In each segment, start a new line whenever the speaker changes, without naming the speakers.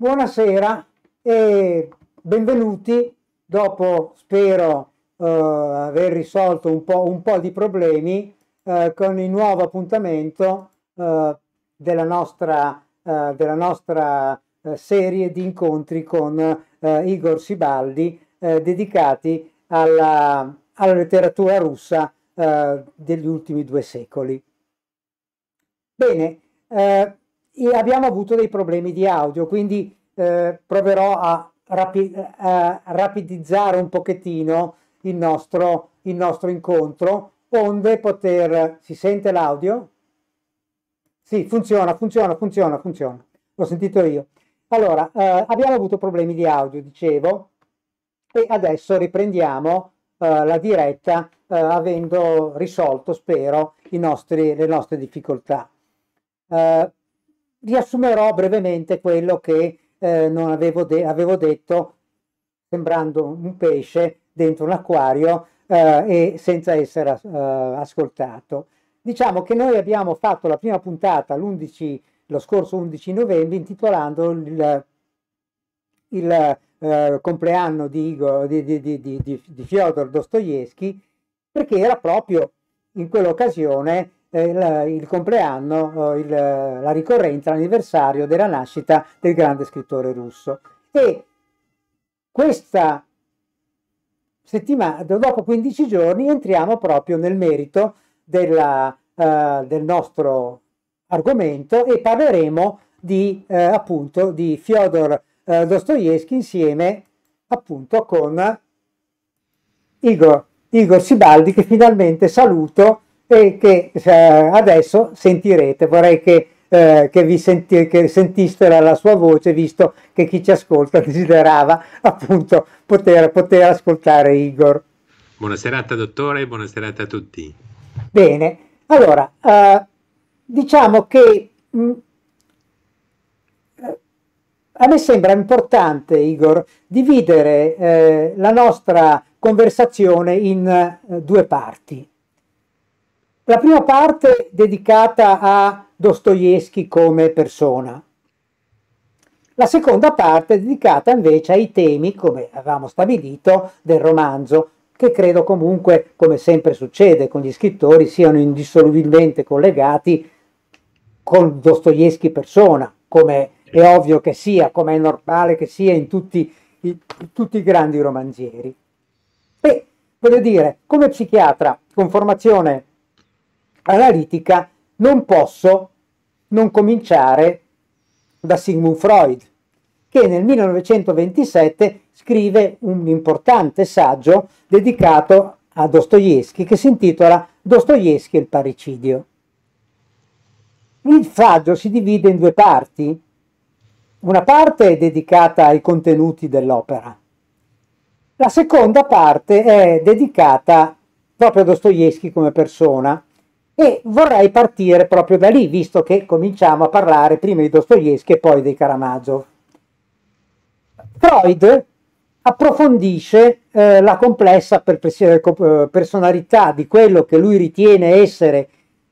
Buonasera e benvenuti dopo spero eh, aver risolto un po', un po di problemi eh, con il nuovo appuntamento eh, della nostra, eh, della nostra eh, serie di incontri con eh, Igor Sibaldi dedicati alla, alla, letteratura russa degli ultimi due secoli. Bene, e abbiamo avuto dei problemi di audio, quindi eh, proverò a, rapi- a, rapidizzare un pochettino il nostro, il nostro incontro, onde poter... Si sente l'audio? Sì, funziona, funziona, funziona, funziona. L'ho sentito io. Allora, eh, abbiamo avuto problemi di audio, dicevo, e adesso riprendiamo eh, la diretta eh, avendo risolto, spero, nostri, le nostre difficoltà. Eh, riassumerò brevemente quello che eh, non avevo, de- avevo, detto sembrando un pesce dentro un acquario eh, e senza essere eh, ascoltato. Diciamo che noi abbiamo fatto la prima puntata lo scorso 11 novembre intitolando il, il eh, compleanno di, di, di, di, di Fyodor Dostoevsky perché era proprio in quell'occasione il, il compleanno, il, la ricorrenza, l'anniversario della nascita del grande scrittore russo. E questa settimana, dopo 15 giorni, entriamo proprio nel merito della, uh, del nostro argomento e parleremo di, uh, appunto di Fyodor uh, Dostoevsky insieme appunto con Igor, Igor Sibaldi che finalmente saluto e che eh, adesso sentirete, vorrei che, eh, che vi senti, che sentiste la, la, sua voce, visto che chi ci ascolta desiderava appunto poter, poter ascoltare Igor.
Buonasera, dottore, buonasera a tutti.
Bene, allora, eh, diciamo che mh, mm, eh, a me sembra importante, Igor, dividere eh, la nostra conversazione in eh, due parti. La prima parte dedicata a Dostoevsky come persona. La seconda parte dedicata invece ai temi, come avevamo stabilito, del romanzo, che credo comunque, come sempre succede con gli scrittori, siano indissolubilmente collegati con Dostoevsky persona, come è ovvio che sia, come è normale che sia in tutti, in tutti i grandi romanzieri. E voglio dire, come psichiatra con formazione analitica, non posso non cominciare da Sigmund Freud, che nel 1927 scrive un importante saggio dedicato a Dostoevsky che si intitola Dostoevsky e il parricidio. Il saggio si divide in due parti. Una parte è dedicata ai contenuti dell'opera, la seconda parte è dedicata proprio a Dostoevsky come persona e vorrei partire proprio da lì, visto che cominciamo a parlare prima di Dostoevsky e poi di Karamazov. Freud approfondisce eh, la complessa eh, eh, personalità di quello che lui ritiene essere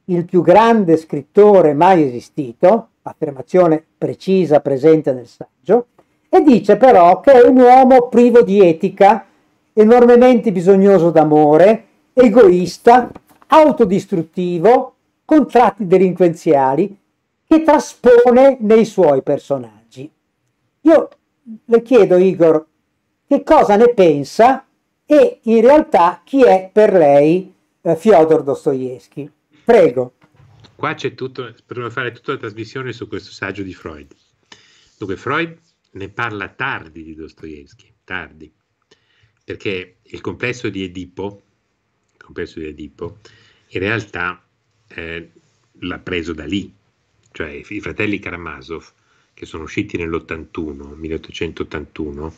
il più grande scrittore mai esistito, affermazione precisa presente nel saggio, e dice però che è un uomo privo di etica, enormemente bisognoso d'amore, egoista, autodistruttivo, contratti delinquenziali che traspone nei suoi personaggi. Io le chiedo, Igor, che cosa ne pensa e in realtà chi è per lei eh, Fyodor Dostoevsky. Prego.
Qua c'è tutto, potremmo fare tutta la trasmissione su questo saggio di Freud. Dunque, Freud ne parla tardi di Dostoevsky, tardi, perché il complesso di Edipo, complesso di Edipo, in realtà eh, l'ha preso da lì, cioè i fratelli Karamazov che sono usciti nell'81, 1881,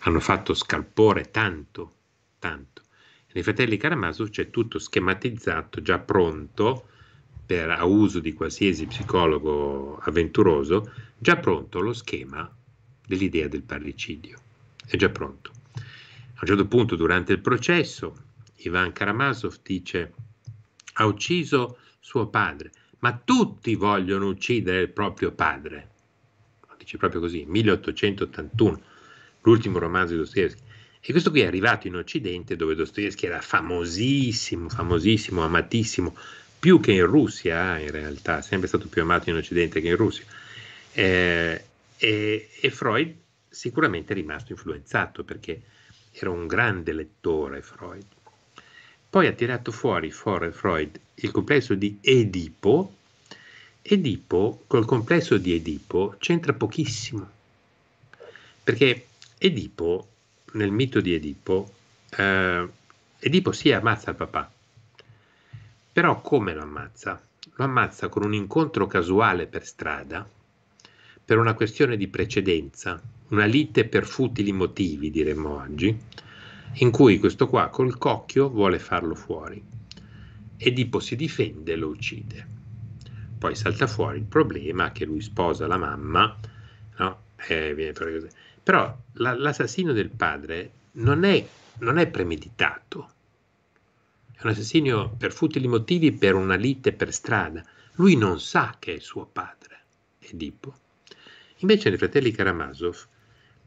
hanno fatto scalpore tanto, tanto. Nei fratelli Karamazov c'è tutto schematizzato, già pronto, per, a uso di qualsiasi psicologo avventuroso, già pronto lo schema dell'idea del parricidio. È già pronto. A un certo punto, durante il processo, Ivan Karamazov dice, ha ucciso suo padre, ma tutti vogliono uccidere il proprio padre. Lo dice proprio così, 1881, l'ultimo romanzo di Dostoevsky. E questo qui è arrivato in Occidente dove Dostoevsky era famosissimo, famosissimo, amatissimo, più che in Russia eh, in realtà, sempre stato più amato in Occidente che in Russia. Eh, e, e, Freud sicuramente è rimasto influenzato perché era un grande lettore Freud. Poi ha tirato fuori Freud il complesso di Edipo. Edipo, col complesso di Edipo, c'entra pochissimo. Perché Edipo, nel mito di Edipo, eh, Edipo si sì, ammazza il papà, però come lo ammazza? Lo ammazza con un incontro casuale per strada, per una questione di precedenza, una lite per futili motivi, diremmo oggi, in cui questo qua col cocchio vuole farlo fuori. Edipo si difende e lo uccide. Poi salta fuori il problema che lui sposa la mamma, no? eh, Però la, l'assassino del padre non è, non è premeditato. È un assassino per futili motivi, per una lite per strada. Lui non sa che è suo padre, Edipo. Invece nei fratelli Karamazov,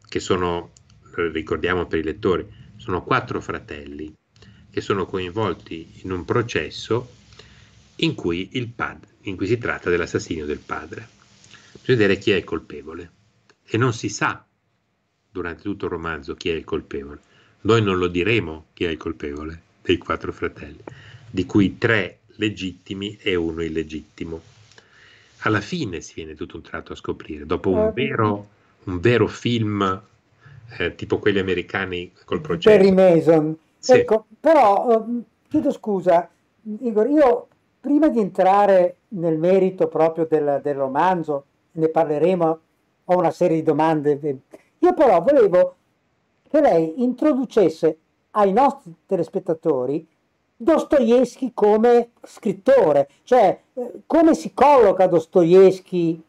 che sono, ricordiamo per i lettori, sono quattro fratelli che sono coinvolti in un processo in cui, il padre, in cui si tratta dell'assassinio del padre. Bisogna vedere chi è il colpevole e non si sa durante tutto il romanzo chi è il colpevole. Noi non lo diremo chi è il colpevole dei quattro fratelli, di cui tre legittimi e uno illegittimo. Alla fine si viene tutto un tratto a scoprire, dopo un certo. vero, un vero film eh, tipo quelli americani col progetto. Perry
Mason. Sì. Ecco, però ehm, chiedo scusa, Igor, io prima di entrare nel merito proprio del, del romanzo, ne parleremo, ho una serie di domande, eh, io però volevo che lei introducesse ai nostri telespettatori Dostoevsky come scrittore, cioè eh, come si colloca Dostoevsky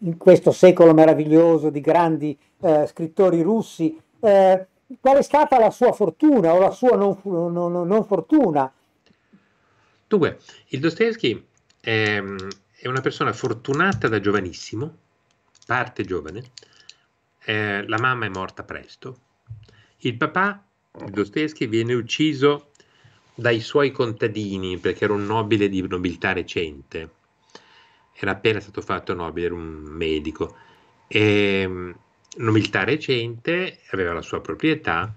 in questo secolo meraviglioso di grandi eh, scrittori russi, eh, qual è stata la sua fortuna o la sua non, non, non fortuna?
Dunque, il Dostoevsky è, ehm, è, una persona fortunata da giovanissimo, parte giovane, eh, la mamma è morta presto, il papà, il Dostoevsky, viene ucciso dai suoi contadini perché era un nobile di nobiltà recente era appena stato fatto nobile, era un medico. E, ehm, nobiltà recente, aveva la sua proprietà,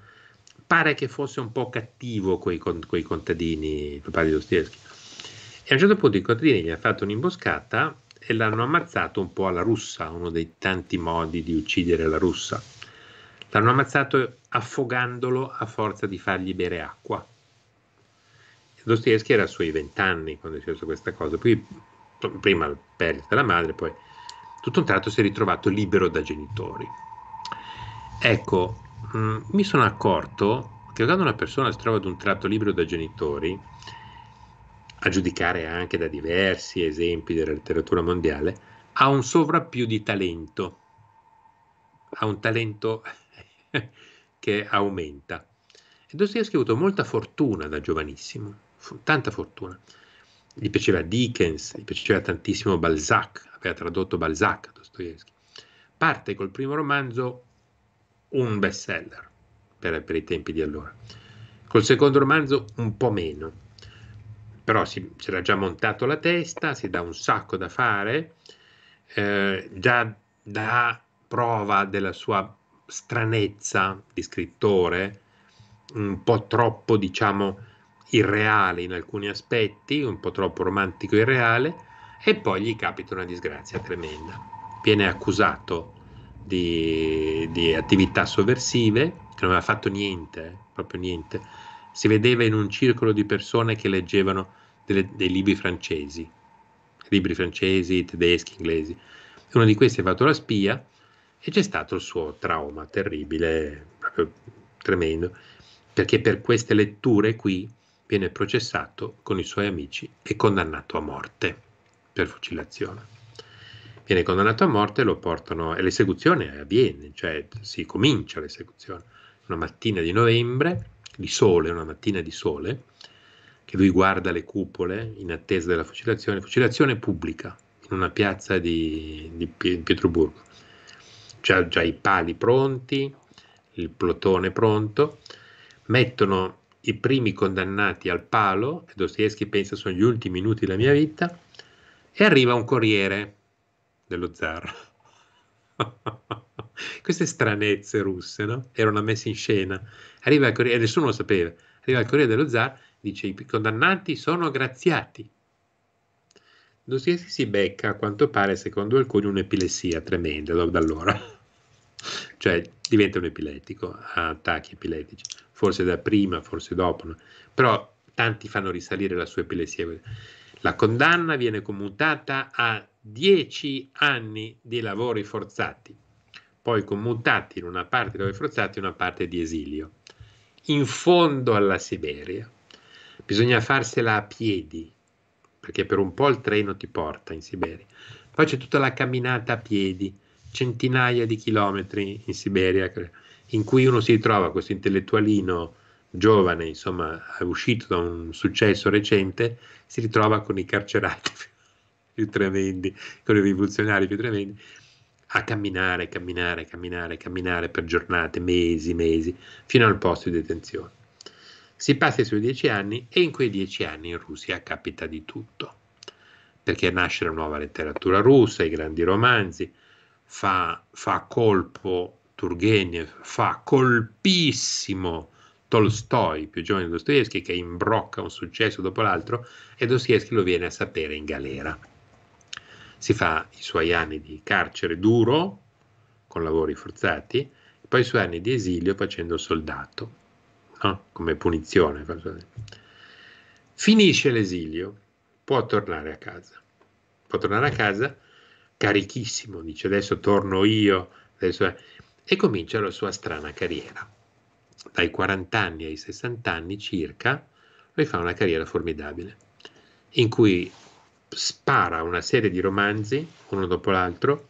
pare che fosse un po' cattivo con i contadini, il papà di Dostoevsky. E a un certo punto i contadini gli hanno fatto un'imboscata e l'hanno ammazzato un po' alla russa, uno dei tanti modi di uccidere la russa. L'hanno ammazzato affogandolo a forza di fargli bere acqua. Dostoevsky era sui vent'anni quando è successo questa cosa, poi prima la perdita della madre, poi tutto un tratto si è ritrovato libero da genitori. Ecco, mh, mm, mi sono accorto che quando una persona si trova ad un tratto libero da genitori, a giudicare anche da diversi esempi della letteratura mondiale, ha un sovrappiù di talento, ha un talento che aumenta. E Dostoevsky ha avuto molta fortuna da giovanissimo, tanta fortuna gli piaceva Dickens, gli piaceva tantissimo Balzac, aveva tradotto Balzac, Dostoevsky. Parte col primo romanzo un bestseller per, per i tempi di allora. Col secondo romanzo un po' meno, però si, si era già montato la testa, si dà un sacco da fare, eh, già dà prova della sua stranezza di scrittore, un po' troppo, diciamo, irreale in alcuni aspetti, un po' troppo romantico e irreale, e poi gli capita una disgrazia tremenda. Viene accusato di, di attività sovversive, che non aveva fatto niente, eh, proprio niente. Si vedeva in un circolo di persone che leggevano delle, dei libri francesi, libri francesi, tedeschi, inglesi. Uno di questi ha fatto la spia e c'è stato il suo trauma terribile, proprio tremendo, perché per queste letture qui viene processato con i suoi amici e condannato a morte per fucilazione. Viene condannato a morte lo portano, e l'esecuzione avviene, cioè si comincia l'esecuzione. Una mattina di novembre, di sole, una mattina di sole, che lui guarda le cupole in attesa della fucilazione, fucilazione pubblica, in una piazza di, di Pietroburgo. C'ha già i pali pronti, il plotone pronto, mettono i primi condannati al palo, Dostoevsky pensa sono gli ultimi minuti della mia vita, e arriva un corriere dello zar. Queste stranezze russe, no? Erano messe in scena. Arriva il corriere, e nessuno lo sapeva, arriva il corriere dello zar, dice i condannati sono graziati. Dostoevsky si becca, a quanto pare, secondo alcuni, un'epilessia tremenda da allora. cioè diventa un epilettico, ha attacchi epilettici forse da prima, forse dopo, no? però tanti fanno risalire la sua epilessia. La condanna viene commutata a 10 anni di lavori forzati, poi commutati in una parte di lavori forzati e una parte di esilio. In fondo alla Siberia bisogna farsela a piedi, perché per un po' il treno ti porta in Siberia. Poi c'è tutta la camminata a piedi, centinaia di chilometri in Siberia in cui uno si ritrova questo intellettualino giovane, insomma, uscito da un successo recente, si ritrova con i carcerati più tremendi, con i rivoluzionari più tremendi, a camminare, camminare, camminare, camminare per giornate, mesi, mesi, fino al posto di detenzione. Si passa i suoi dieci anni e in quei dieci anni in Russia capita di tutto, perché nasce la nuova letteratura russa, i grandi romanzi, fa, fa colpo Turgenev fa colpissimo Tolstoi, più giovane di Dostoevsky, che imbrocca un successo dopo l'altro, e Dostoevsky lo viene a sapere in galera. Si fa i suoi anni di carcere duro, con lavori forzati, e poi i suoi anni di esilio facendo soldato, no? come punizione. Finisce l'esilio, può tornare a casa. Può tornare a casa carichissimo, dice adesso torno io, adesso e comincia la sua strana carriera. Dai 40 anni ai 60 anni circa, lui fa una carriera formidabile, in cui spara una serie di romanzi, uno dopo l'altro,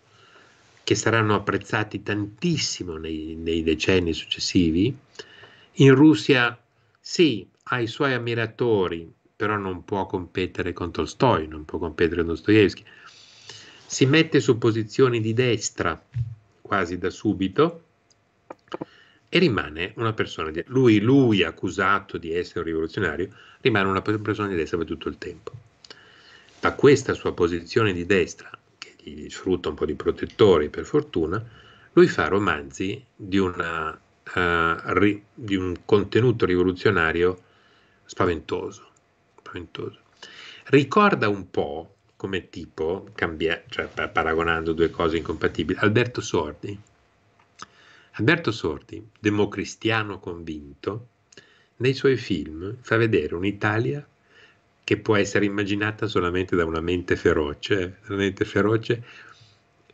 che saranno apprezzati tantissimo nei, nei decenni successivi. In Russia, sì, ha i suoi ammiratori, però non può competere con Tolstoi, non può competere con Dostoevsky. Si mette su posizioni di destra, quasi da subito e rimane una persona di lui, lui accusato di essere un rivoluzionario, rimane una persona di destra per tutto il tempo. Da questa sua posizione di destra, che gli sfrutta un po' di protettori per fortuna, lui fa romanzi di, una, uh, ri, di un contenuto rivoluzionario spaventoso, spaventoso. Ricorda un po' come tipo, cambia, cioè, paragonando due cose incompatibili, Alberto Sordi. Alberto Sordi, democristiano convinto, nei suoi film fa vedere un'Italia che può essere immaginata solamente da una mente feroce, una mente feroce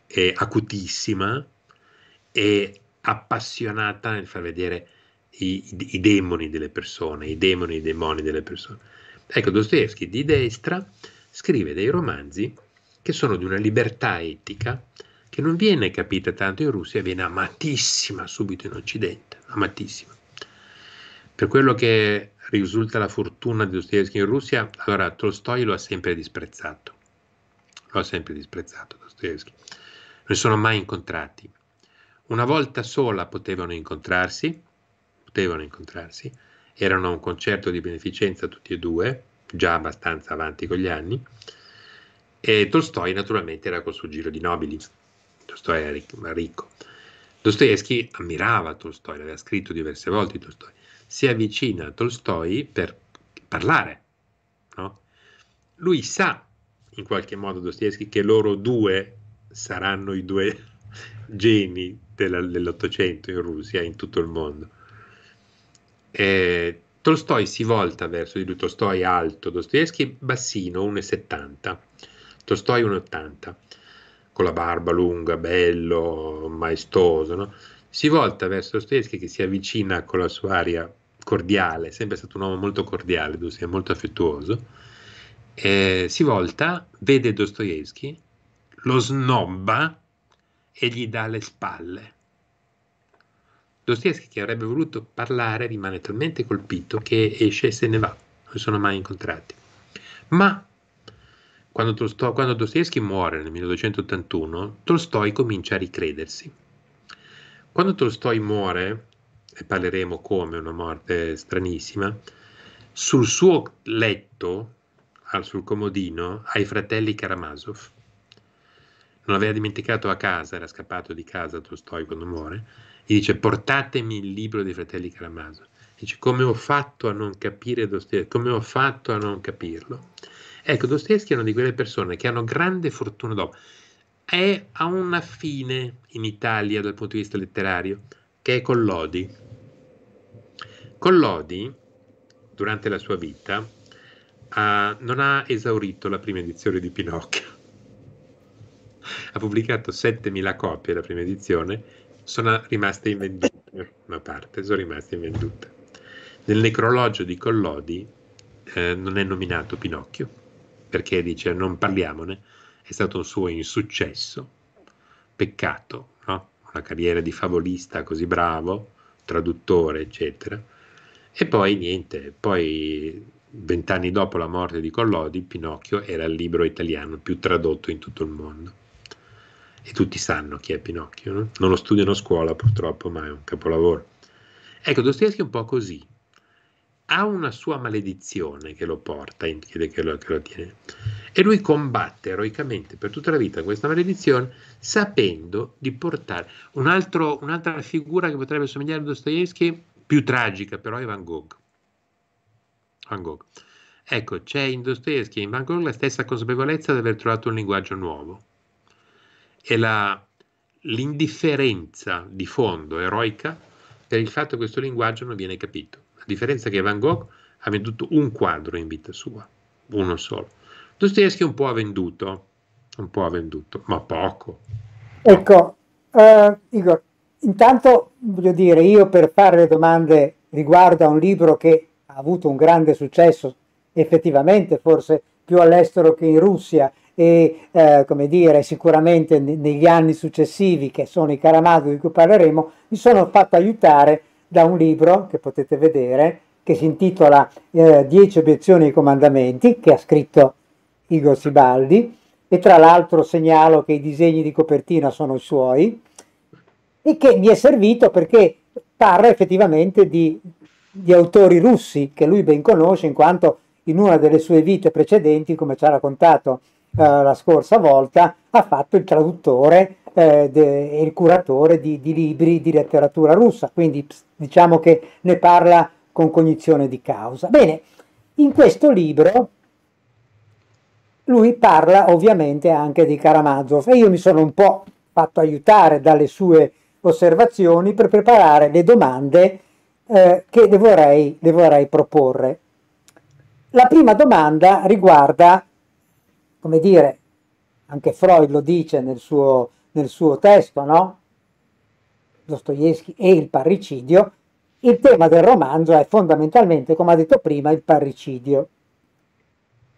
e acutissima e appassionata nel far vedere i, i, i demoni delle persone, i demoni, i demoni delle persone. Ecco, Dostoevsky di destra scrive dei romanzi che sono di una libertà etica che non viene capita tanto in Russia, viene amatissima subito in Occidente, amatissima. Per quello che risulta la fortuna di Dostoevsky in Russia, allora Tolstoi lo ha sempre disprezzato, lo ha sempre disprezzato Dostoevsky, non si sono mai incontrati. Una volta sola potevano incontrarsi, potevano incontrarsi, erano a un concerto di beneficenza tutti e due, già abbastanza avanti con gli anni. E Tolstoi naturalmente era col suo giro di nobili, Tolstoi era ricco. Dostoevsky ammirava Tolstoi, l'aveva scritto diverse volte Tolstoi, si avvicina a Tolstoi per parlare. No? Lui sa in qualche modo Dostoevsky che loro due saranno i due geni della, dell'Ottocento in Russia, in tutto il mondo. E Tolstoi si volta verso di lui, Tolstoi alto, Dostoevsky bassino, 1,70, Tolstoi 1,80, con la barba lunga, bello, maestoso, no? si volta verso Dostoevsky che si avvicina con la sua aria cordiale, sempre stato un uomo molto cordiale, Dostoevsky, molto affettuoso, eh, si volta, vede Dostoevsky, lo snobba e gli dà le spalle. Dostoevsky che avrebbe voluto parlare rimane talmente colpito che esce e se ne va, non si sono mai incontrati. Ma quando, Tolstoy, quando Dostoevsky muore nel 1981, Tolstoi comincia a ricredersi. Quando Tolstoi muore, e parleremo come una morte stranissima, sul suo letto, sul comodino, ai fratelli Karamazov. Non aveva dimenticato a casa, era scappato di casa Tolstoi quando muore gli dice portatemi il libro dei fratelli Karamazov. Dice come ho fatto a non capire Dostoevsky, come ho fatto a non capirlo. Ecco, Dostoevsky è una di quelle persone che hanno grande fortuna dopo. È a una fine in Italia dal punto di vista letterario, che è Collodi. Collodi, durante la sua vita, ha, non ha esaurito la prima edizione di Pinocchio. Ha pubblicato 7.000 copie la prima edizione sono rimaste invendute, una parte sono rimaste invendute. Nel necrologio di Collodi eh, non è nominato Pinocchio, perché dice non parliamone, è stato un suo insuccesso, peccato, no? una carriera di favolista così bravo, traduttore, eccetera. E poi niente, poi vent'anni dopo la morte di Collodi, Pinocchio era il libro italiano più tradotto in tutto il mondo e tutti sanno chi è Pinocchio, no? non lo studiano a scuola purtroppo, ma è un capolavoro. Ecco, Dostoevsky è un po' così, ha una sua maledizione che lo porta, che lo, che lo tiene, e lui combatte eroicamente per tutta la vita questa maledizione sapendo di portare. Un altro, un'altra figura che potrebbe somigliare a Dostoevsky, più tragica però, è Van Gogh. Van Gogh. Ecco, c'è in Dostoevsky e in Van Gogh la stessa consapevolezza di aver trovato un linguaggio nuovo è la, l'indifferenza di fondo eroica per il fatto che questo linguaggio non viene capito. A differenza che Van Gogh ha venduto un quadro in vita sua, uno solo. Dostoevsky un po' ha venduto, un po' ha venduto, ma poco.
Ecco, uh, Igor, intanto voglio dire, io per fare le domande riguardo a un libro che ha avuto un grande successo, effettivamente forse più all'estero che in Russia, e eh, come dire, sicuramente negli anni successivi, che sono i Karamazov di cui parleremo, mi sono fatto aiutare da un libro che potete vedere, che si intitola eh, Dieci obiezioni ai comandamenti, che ha scritto Igor Sibaldi, e tra l'altro segnalo che i disegni di copertina sono i suoi, e che mi è servito perché parla effettivamente di, di autori russi, che lui ben conosce, in quanto in una delle sue vite precedenti, come ci ha raccontato eh, la scorsa volta, ha fatto il traduttore eh, e eh, il curatore di, di, libri di letteratura russa, quindi diciamo che ne parla con cognizione di causa. Bene, in questo libro lui parla ovviamente anche di Karamazov e io mi sono un po' fatto aiutare dalle sue osservazioni per preparare le domande eh, che le vorrei, le vorrei proporre. La prima domanda riguarda come dire, anche Freud lo dice nel suo, nel suo testo, no? Dostoevsky e il parricidio, il tema del romanzo è fondamentalmente, come ha detto prima, il parricidio.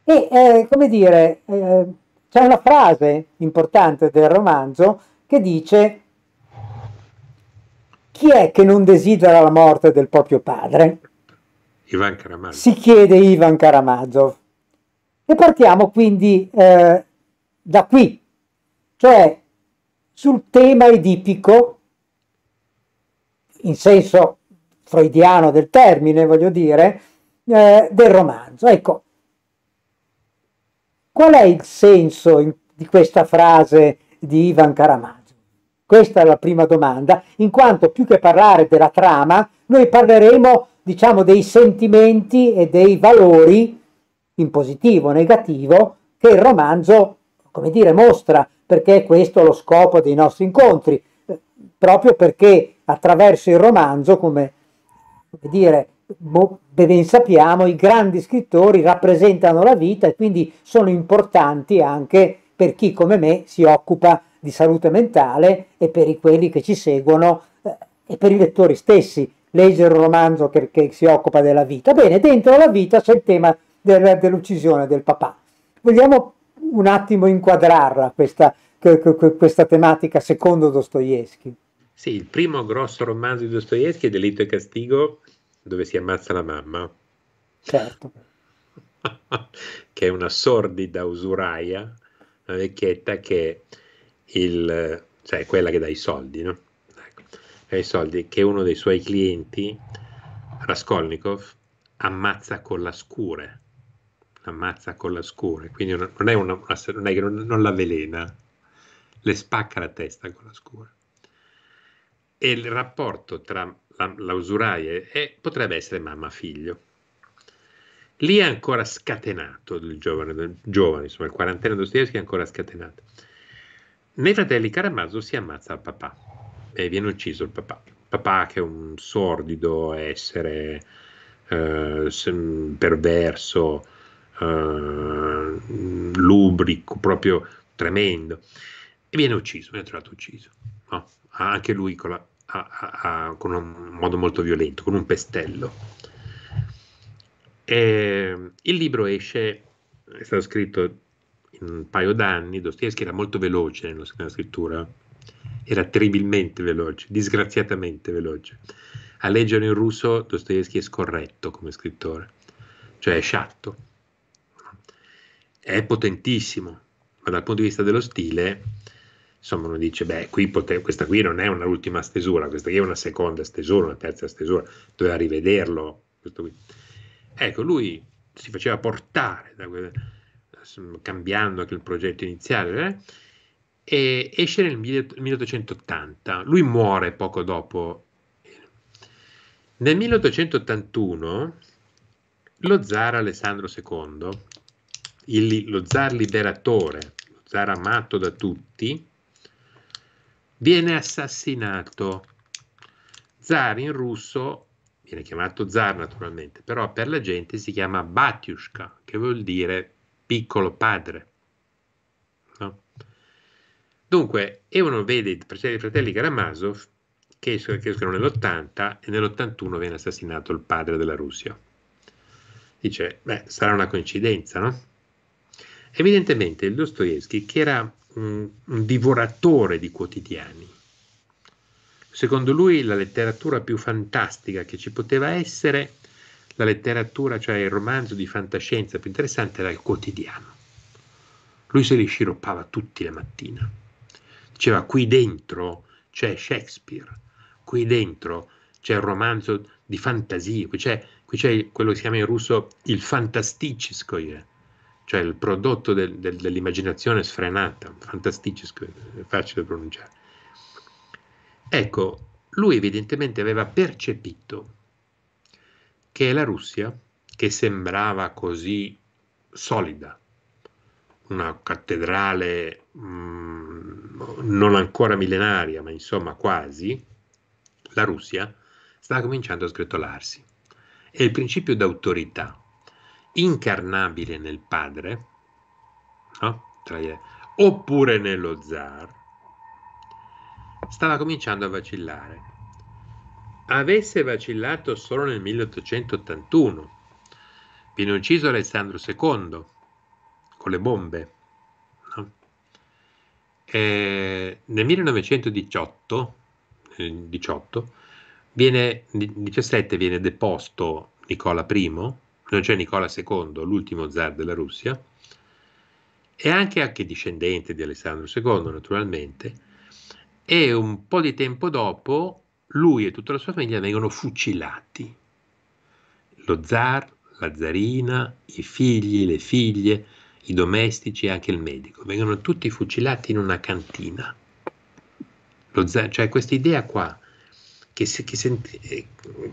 E, eh, come dire, eh, c'è una frase importante del romanzo che dice chi è che non desidera la morte del proprio padre?
Ivan Karamazov. Si
chiede Ivan Karamazov. E partiamo quindi eh, da qui, cioè sul tema edipico, in senso freudiano del termine, voglio dire, eh, del romanzo. Ecco, qual è il senso in, di questa frase di Ivan Karamazov? Questa è la prima domanda, in quanto più che parlare della trama, noi parleremo, diciamo, dei sentimenti e dei valori in positivo o negativo, che il romanzo, come dire, mostra, perché è questo lo scopo dei nostri incontri, eh, proprio perché attraverso il romanzo, come, come dire, ben sappiamo, i grandi scrittori rappresentano la vita e quindi sono importanti anche per chi come me si occupa di salute mentale e per i, quelli che ci seguono eh, e per i lettori stessi leggere un romanzo che, che si occupa della vita. Bene, dentro la vita c'è il tema del, dell'uccisione del papà. Vogliamo un attimo inquadrarla questa, questa tematica secondo Dostoevsky.
Sì, il primo grosso romanzo di Dostoevsky è Delitto e Castigo, dove si ammazza la mamma. Certo. che è una sordida usuraia, una vecchietta che il, cioè quella che dà i soldi, no? Ecco, i soldi, che uno dei suoi clienti, Raskolnikov, ammazza con la scure ammazza con la scure, quindi non è, una, non è che non, non l'avvelena, le spacca la testa con la scure. E il rapporto tra la, la usuraia e potrebbe essere mamma-figlio. Lì è ancora scatenato il giovane, il giovane insomma, il quarantenne Dostoevsky è ancora scatenato. Nei fratelli Caramazzo si ammazza il papà e viene ucciso il papà. papà che è un sordido essere eh, perverso, eh, lubrico, proprio tremendo. E viene ucciso, viene trovato ucciso. No? Anche lui con, la, a, a, a, con, un modo molto violento, con un pestello. E, il libro esce, è stato scritto in un paio d'anni, Dostoevsky era molto veloce nella scrittura, era terribilmente veloce, disgraziatamente veloce. A leggere in russo Dostoevsky è scorretto come scrittore, cioè è sciatto è potentissimo, ma dal punto di vista dello stile, insomma, uno dice, beh, qui pote- questa qui non è una ultima stesura, questa qui è una seconda stesura, una terza stesura, doveva rivederlo. Ecco, lui si faceva portare que- cambiando anche il progetto iniziale, eh? e esce nel 1880. Lui muore poco dopo. Nel 1881 lo zar Alessandro II il, lo zar liberatore, lo zar amato da tutti, viene assassinato. Zar in russo viene chiamato zar naturalmente, però per la gente si chiama Batyushka, che vuol dire piccolo padre. No? Dunque, Evono vede i fratelli Karamazov che escono nell'80 e nell'81 viene assassinato il padre della Russia. Dice, beh, sarà una coincidenza, no? Evidentemente Dostoevsky, che era un, un divoratore di quotidiani, secondo lui la letteratura più fantastica che ci poteva essere, la letteratura, cioè il romanzo di fantascienza più interessante, era il quotidiano. Lui se li sciroppava tutti la mattina. Diceva qui dentro c'è Shakespeare, qui dentro c'è il romanzo di fantasia, qui c'è, qui c'è quello che si chiama in russo il fantasticiscoje, cioè il prodotto del, del, dell'immaginazione sfrenata, fantastico, è facile da pronunciare. Ecco, lui evidentemente aveva percepito che la Russia, che sembrava così solida, una cattedrale mh, mm, non ancora millenaria, ma insomma quasi, la Russia stava cominciando a sgretolarsi. E il principio d'autorità incarnabile nel padre, no? oppure nello zar, stava cominciando a vacillare. Avesse vacillato solo nel 1881, viene ucciso Alessandro II con le bombe. No? nel 1918, 18, viene, 17 viene deposto Nicola I non c'è Nicola II, l'ultimo zar della Russia, e anche, anche discendente di Alessandro II naturalmente, e un po' di tempo dopo lui e tutta la sua famiglia vengono fucilati. Lo zar, la zarina, i figli, le figlie, i domestici e anche il medico, vengono tutti fucilati in una cantina. Lo zar, cioè questa idea qua, che, che senti, è eh,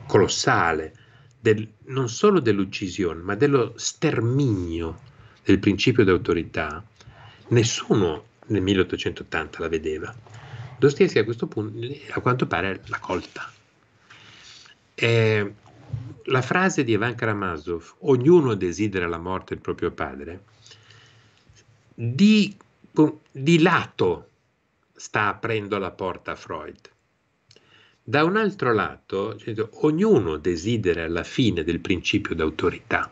colossale, del, non solo dell'uccisione, ma dello sterminio del principio d'autorità, nessuno nel 1880 la vedeva. Dostoevsky a questo punto a quanto pare l'ha colta. Eh, la frase di Ivan Karamazov, ognuno desidera la morte del proprio padre, di, di lato sta aprendo la porta a Freud. Da un altro lato, cioè, ognuno desidera la fine del principio d'autorità.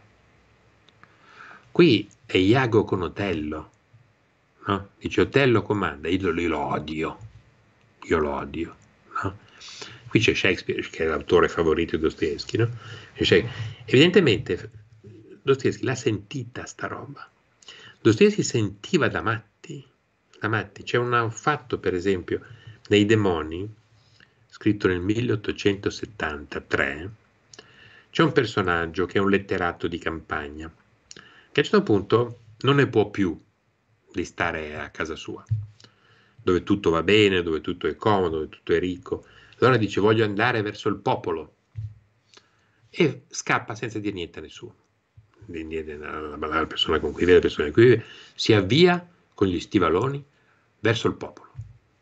Qui è Iago con Otello. No? Dice Otello comanda, io, io lo odio, io lo odio. No? Qui c'è Shakespeare, che è l'autore favorito di Dostoevsky. No? Evidentemente Dostoevsky l'ha sentita sta roba. Dostoevsky sentiva da matti, da matti. C'è un fatto, per esempio, nei demoni scritto nel 1873, c'è un personaggio che è un letterato di campagna, che a un certo punto non ne può più di stare a casa sua, dove tutto va bene, dove tutto è comodo, dove tutto è ricco. Allora dice voglio andare verso il popolo e scappa senza dire niente a nessuno. La persona con cui vive, la persona con cui vive, si avvia con gli stivaloni verso il popolo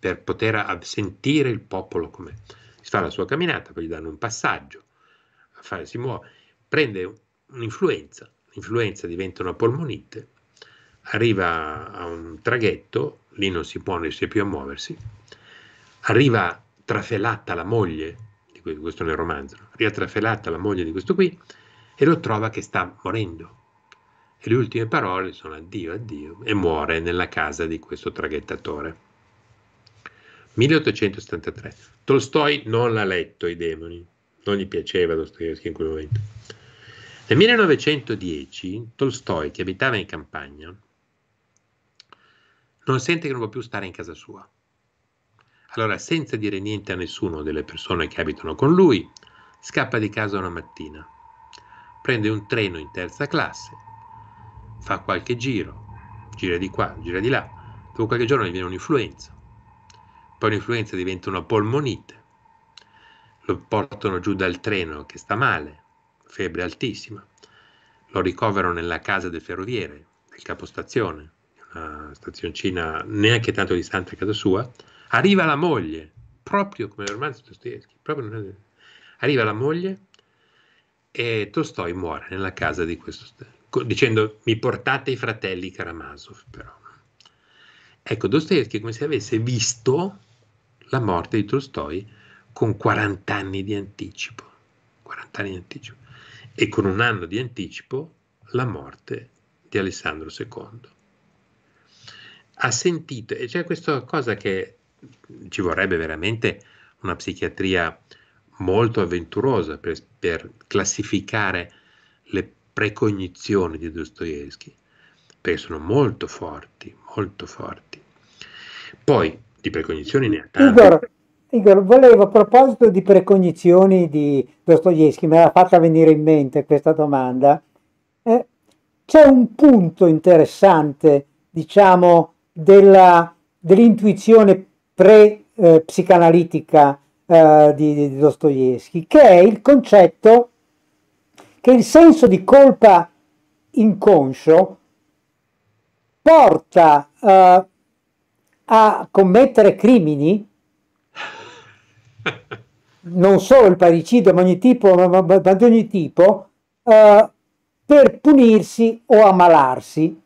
per poter sentire il popolo come si fa la sua camminata, poi gli danno un passaggio, si muove, prende un'influenza, l'influenza diventa una polmonite, arriva a un traghetto, lì non si può, non si è più a muoversi, arriva trafelata la moglie, di questo, questo nel romanzo, arriva trafelata la moglie di questo qui e lo trova che sta morendo. E le ultime parole sono addio, addio, e muore nella casa di questo traghettatore. 1873. Tolstoi non l'ha letto I demoni, non gli piaceva Dostoevsky in quel momento. Nel 1910 Tolstoi, che abitava in campagna, non sente che non può più stare in casa sua. Allora, senza dire niente a nessuno delle persone che abitano con lui, scappa di casa una mattina, prende un treno in terza classe, fa qualche giro, gira di qua, gira di là, dopo qualche giorno gli viene un'influenza poi l'influenza diventa una polmonite, lo portano giù dal treno che sta male, febbre altissima, lo ricoverano nella casa del ferroviere, del capostazione, una stazioncina neanche tanto distante da casa sua, arriva la moglie, proprio come il romanzo Dostoevsky, proprio... arriva la moglie e Tolstoi muore nella casa di questo dicendo mi portate i fratelli Karamazov però. Ecco, Dostoevsky è come se avesse visto la morte di Tolstoi con 40 anni di anticipo. 40 anni di anticipo. E con un anno di anticipo la morte di Alessandro II. Ha sentito, e c'è questa cosa che ci vorrebbe veramente una psichiatria molto avventurosa per, per classificare le precognizioni di Dostoevsky, perché sono molto forti, molto forti. Poi di precognizioni ne ha tante. Igor,
Igor, volevo a proposito di precognizioni di Dostoevsky, mi era fatta venire in mente questa domanda. Eh, c'è un punto interessante, diciamo, della, dell'intuizione pre-psicanalitica eh, eh, di, di Dostoevsky, che è il concetto che il senso di colpa inconscio porta eh, a commettere crimini, non solo il parricidio, ma, ma, ma, ma di ogni tipo, eh, per punirsi o ammalarsi.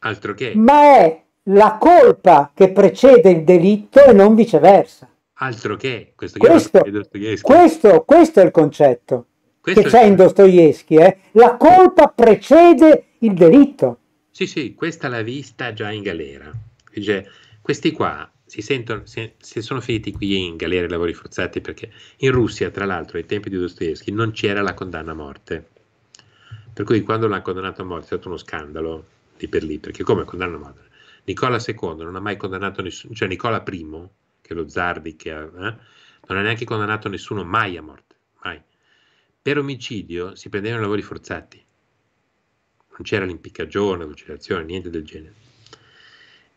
Altro che. Ma è la colpa che precede il delitto e non viceversa.
Altro che. Questo, questo,
questo, questo è il concetto questo che c'è in Dostoevsky. Eh? La colpa precede il delitto.
Sì, sì, questa l'ha vista già in galera. Dice, questi qua si sentono, se, se, sono finiti qui in galera i lavori forzati, perché in Russia, tra l'altro, ai tempi di Dostoevsky non c'era la condanna a morte. Per cui quando l'hanno condannato a morte è stato uno scandalo lì per lì, perché come condanna a morte? Nicola II non ha mai condannato nessuno, cioè Nicola I, che è lo Zardi, di che, eh, non ha neanche condannato nessuno mai a morte, mai. Per omicidio si prendevano i lavori forzati. Non c'era l'impiccagione, l'uccinazione, niente del genere.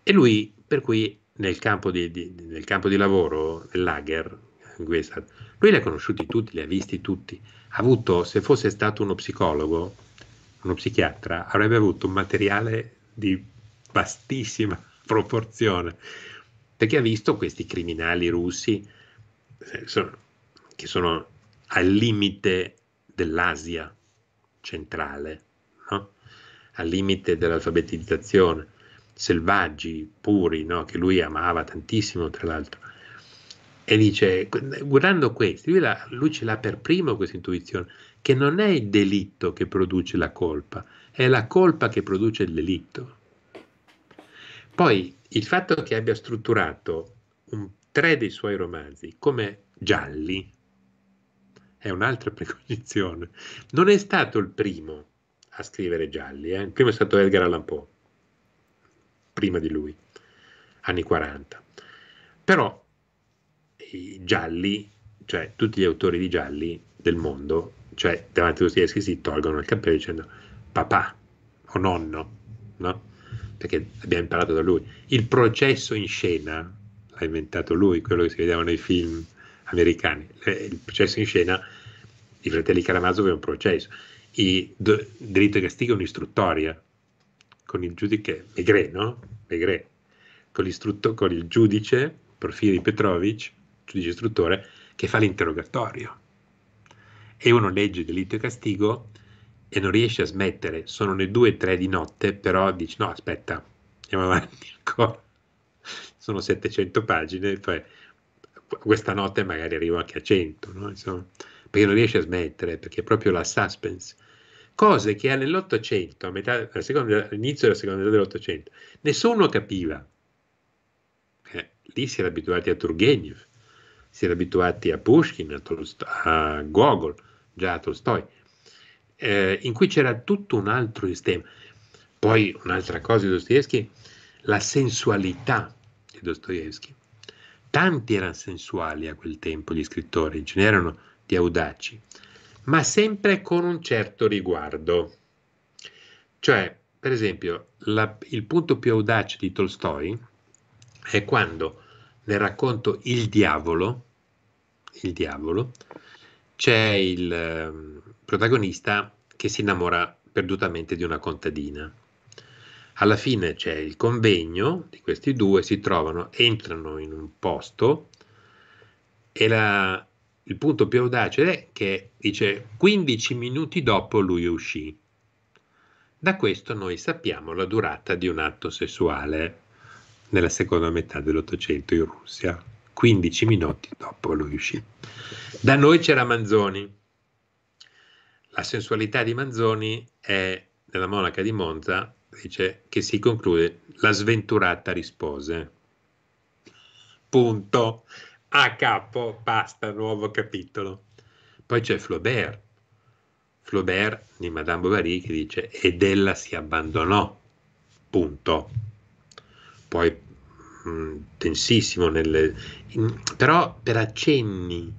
E lui per cui nel campo di, di, nel campo di lavoro, Lager, questa, lui li ha conosciuti tutti, li ha visti tutti. Ha avuto, se fosse stato uno psicologo, uno psichiatra, avrebbe avuto un materiale di vastissima proporzione, perché ha visto questi criminali russi eh, che sono al limite dell'Asia centrale, no? al limite dell'alfabetizzazione, selvaggi, puri, no? che lui amava tantissimo, tra l'altro. E dice, guardando questi, lui, la, lui ce l'ha per primo questa intuizione, che non è il delitto che produce la colpa, è la colpa che produce il delitto. Poi il fatto che abbia strutturato un, tre dei suoi romanzi come gialli è un'altra precognizione. Non è stato il primo a scrivere gialli, eh? il primo è stato Edgar Allan Poe prima di lui, anni 40. Però i gialli, cioè tutti gli autori di gialli del mondo, cioè davanti a Dostoevsky si tolgono il cappello dicendo papà o nonno, no? Perché abbiamo imparato da lui. Il processo in scena l'ha inventato lui, quello che si vedeva nei film americani. Eh, il processo in scena, i fratelli Karamazov è un processo. Il diritto e castigo è un'istruttoria, con il giudice Megre, no? Megre, con, con il giudice Porfiri Petrovic, giudice istruttore, che fa l'interrogatorio. E uno legge delitto e castigo e non riesce a smettere. Sono le 2-3 di notte, però dici no, aspetta, andiamo avanti ancora. Sono 700 pagine, cioè, questa notte magari arrivo anche a 100, no? Insomma, perché non riesce a smettere, perché è proprio la suspense cose che nell'Ottocento, a metà, seconda, all'inizio della seconda metà dell'Ottocento, nessuno capiva. Eh, lì si era abituati a Turgenev, si era abituati a Pushkin, a, Tolsto- a Gogol, già a Tolstoi, eh, in cui c'era tutto un altro sistema. Poi un'altra cosa di Dostoevsky, la sensualità di Dostoevsky. Tanti erano sensuali a quel tempo gli scrittori, ce n'erano di audaci ma sempre con un certo riguardo. Cioè, per esempio, la, il punto più audace di Tolstoi è quando nel racconto Il diavolo, il diavolo c'è il eh, protagonista che si innamora perdutamente di una contadina. Alla fine c'è il convegno di questi due, si trovano, entrano in un posto e la, il punto più audace è che dice 15 minuti dopo lui uscì. Da questo noi sappiamo la durata di un atto sessuale nella seconda metà dell'Ottocento in Russia, 15 minuti dopo lui uscì. Da noi c'era Manzoni. La sensualità di Manzoni è, nella monaca di Monza, dice che si conclude la sventurata rispose. Punto a capo, basta, nuovo capitolo. Poi c'è Flaubert, Flaubert di Madame Bovary che dice ed ella si abbandonò, punto. Poi mh, mm, tensissimo, nelle, in, però per accenni,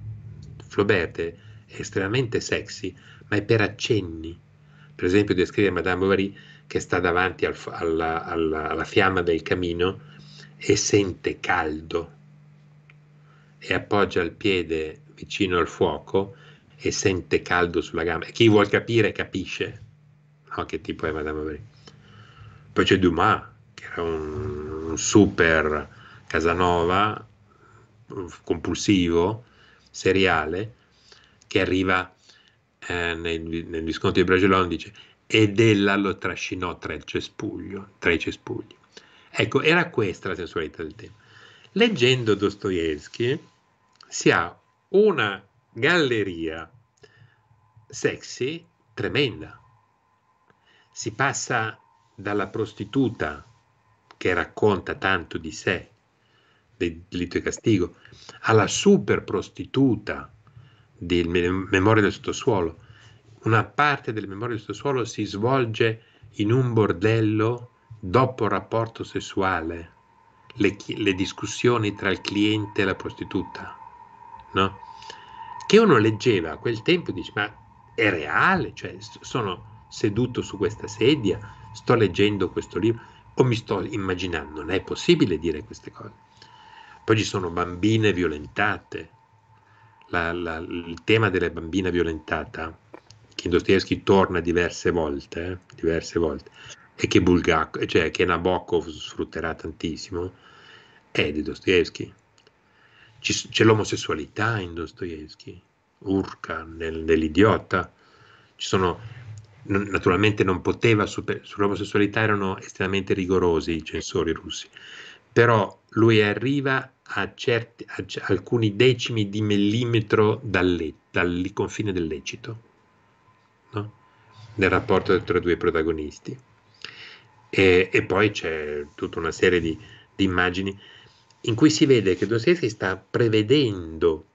Flaubert è estremamente sexy, ma è per accenni. Per esempio descrive Madame Bovary che sta davanti al, alla, alla, alla fiamma del camino e sente caldo e appoggia il piede vicino al fuoco e sente caldo sulla gamba. chi vuol capire capisce no, che tipo è Madame Bovary. Poi c'è Dumas, che era un, un super Casanova, compulsivo, seriale, che arriva eh, nel, nel disconto di e dice ed ella lo trascinò tra, il cespuglio, tra i cespugli. Ecco, era questa la sensualità del tempo. Leggendo Dostoevsky, si ha una galleria sexy tremenda. Si passa dalla prostituta che racconta tanto di sé, del delitto e castigo, alla super prostituta del Memoria del Sottosuolo. Una parte del Memorie del Sottosuolo si svolge in un bordello dopo il rapporto sessuale, le, le discussioni tra il cliente e la prostituta no? che uno leggeva a quel tempo e dice ma è reale, cioè sono seduto su questa sedia, sto leggendo questo libro o mi sto immaginando, non è possibile dire queste cose. Poi ci sono bambine violentate, la, la, il tema della bambina violentata, che Dostoevsky torna diverse volte, eh, diverse volte e che, Bulgakov, cioè, che Nabokov sfrutterà tantissimo, è di Dostoevsky c'è l'omosessualità in Dostoevsky, urca nel, nell'idiota, ci sono, naturalmente non poteva, super, sull'omosessualità erano estremamente rigorosi i censori russi, però lui arriva a, certi, a c- alcuni decimi di millimetro dal, le, dal confine del lecito, no? nel rapporto tra i due protagonisti. E, e, poi c'è tutta una serie di, di immagini in cui si vede che Dostoevsky sta prevedendo,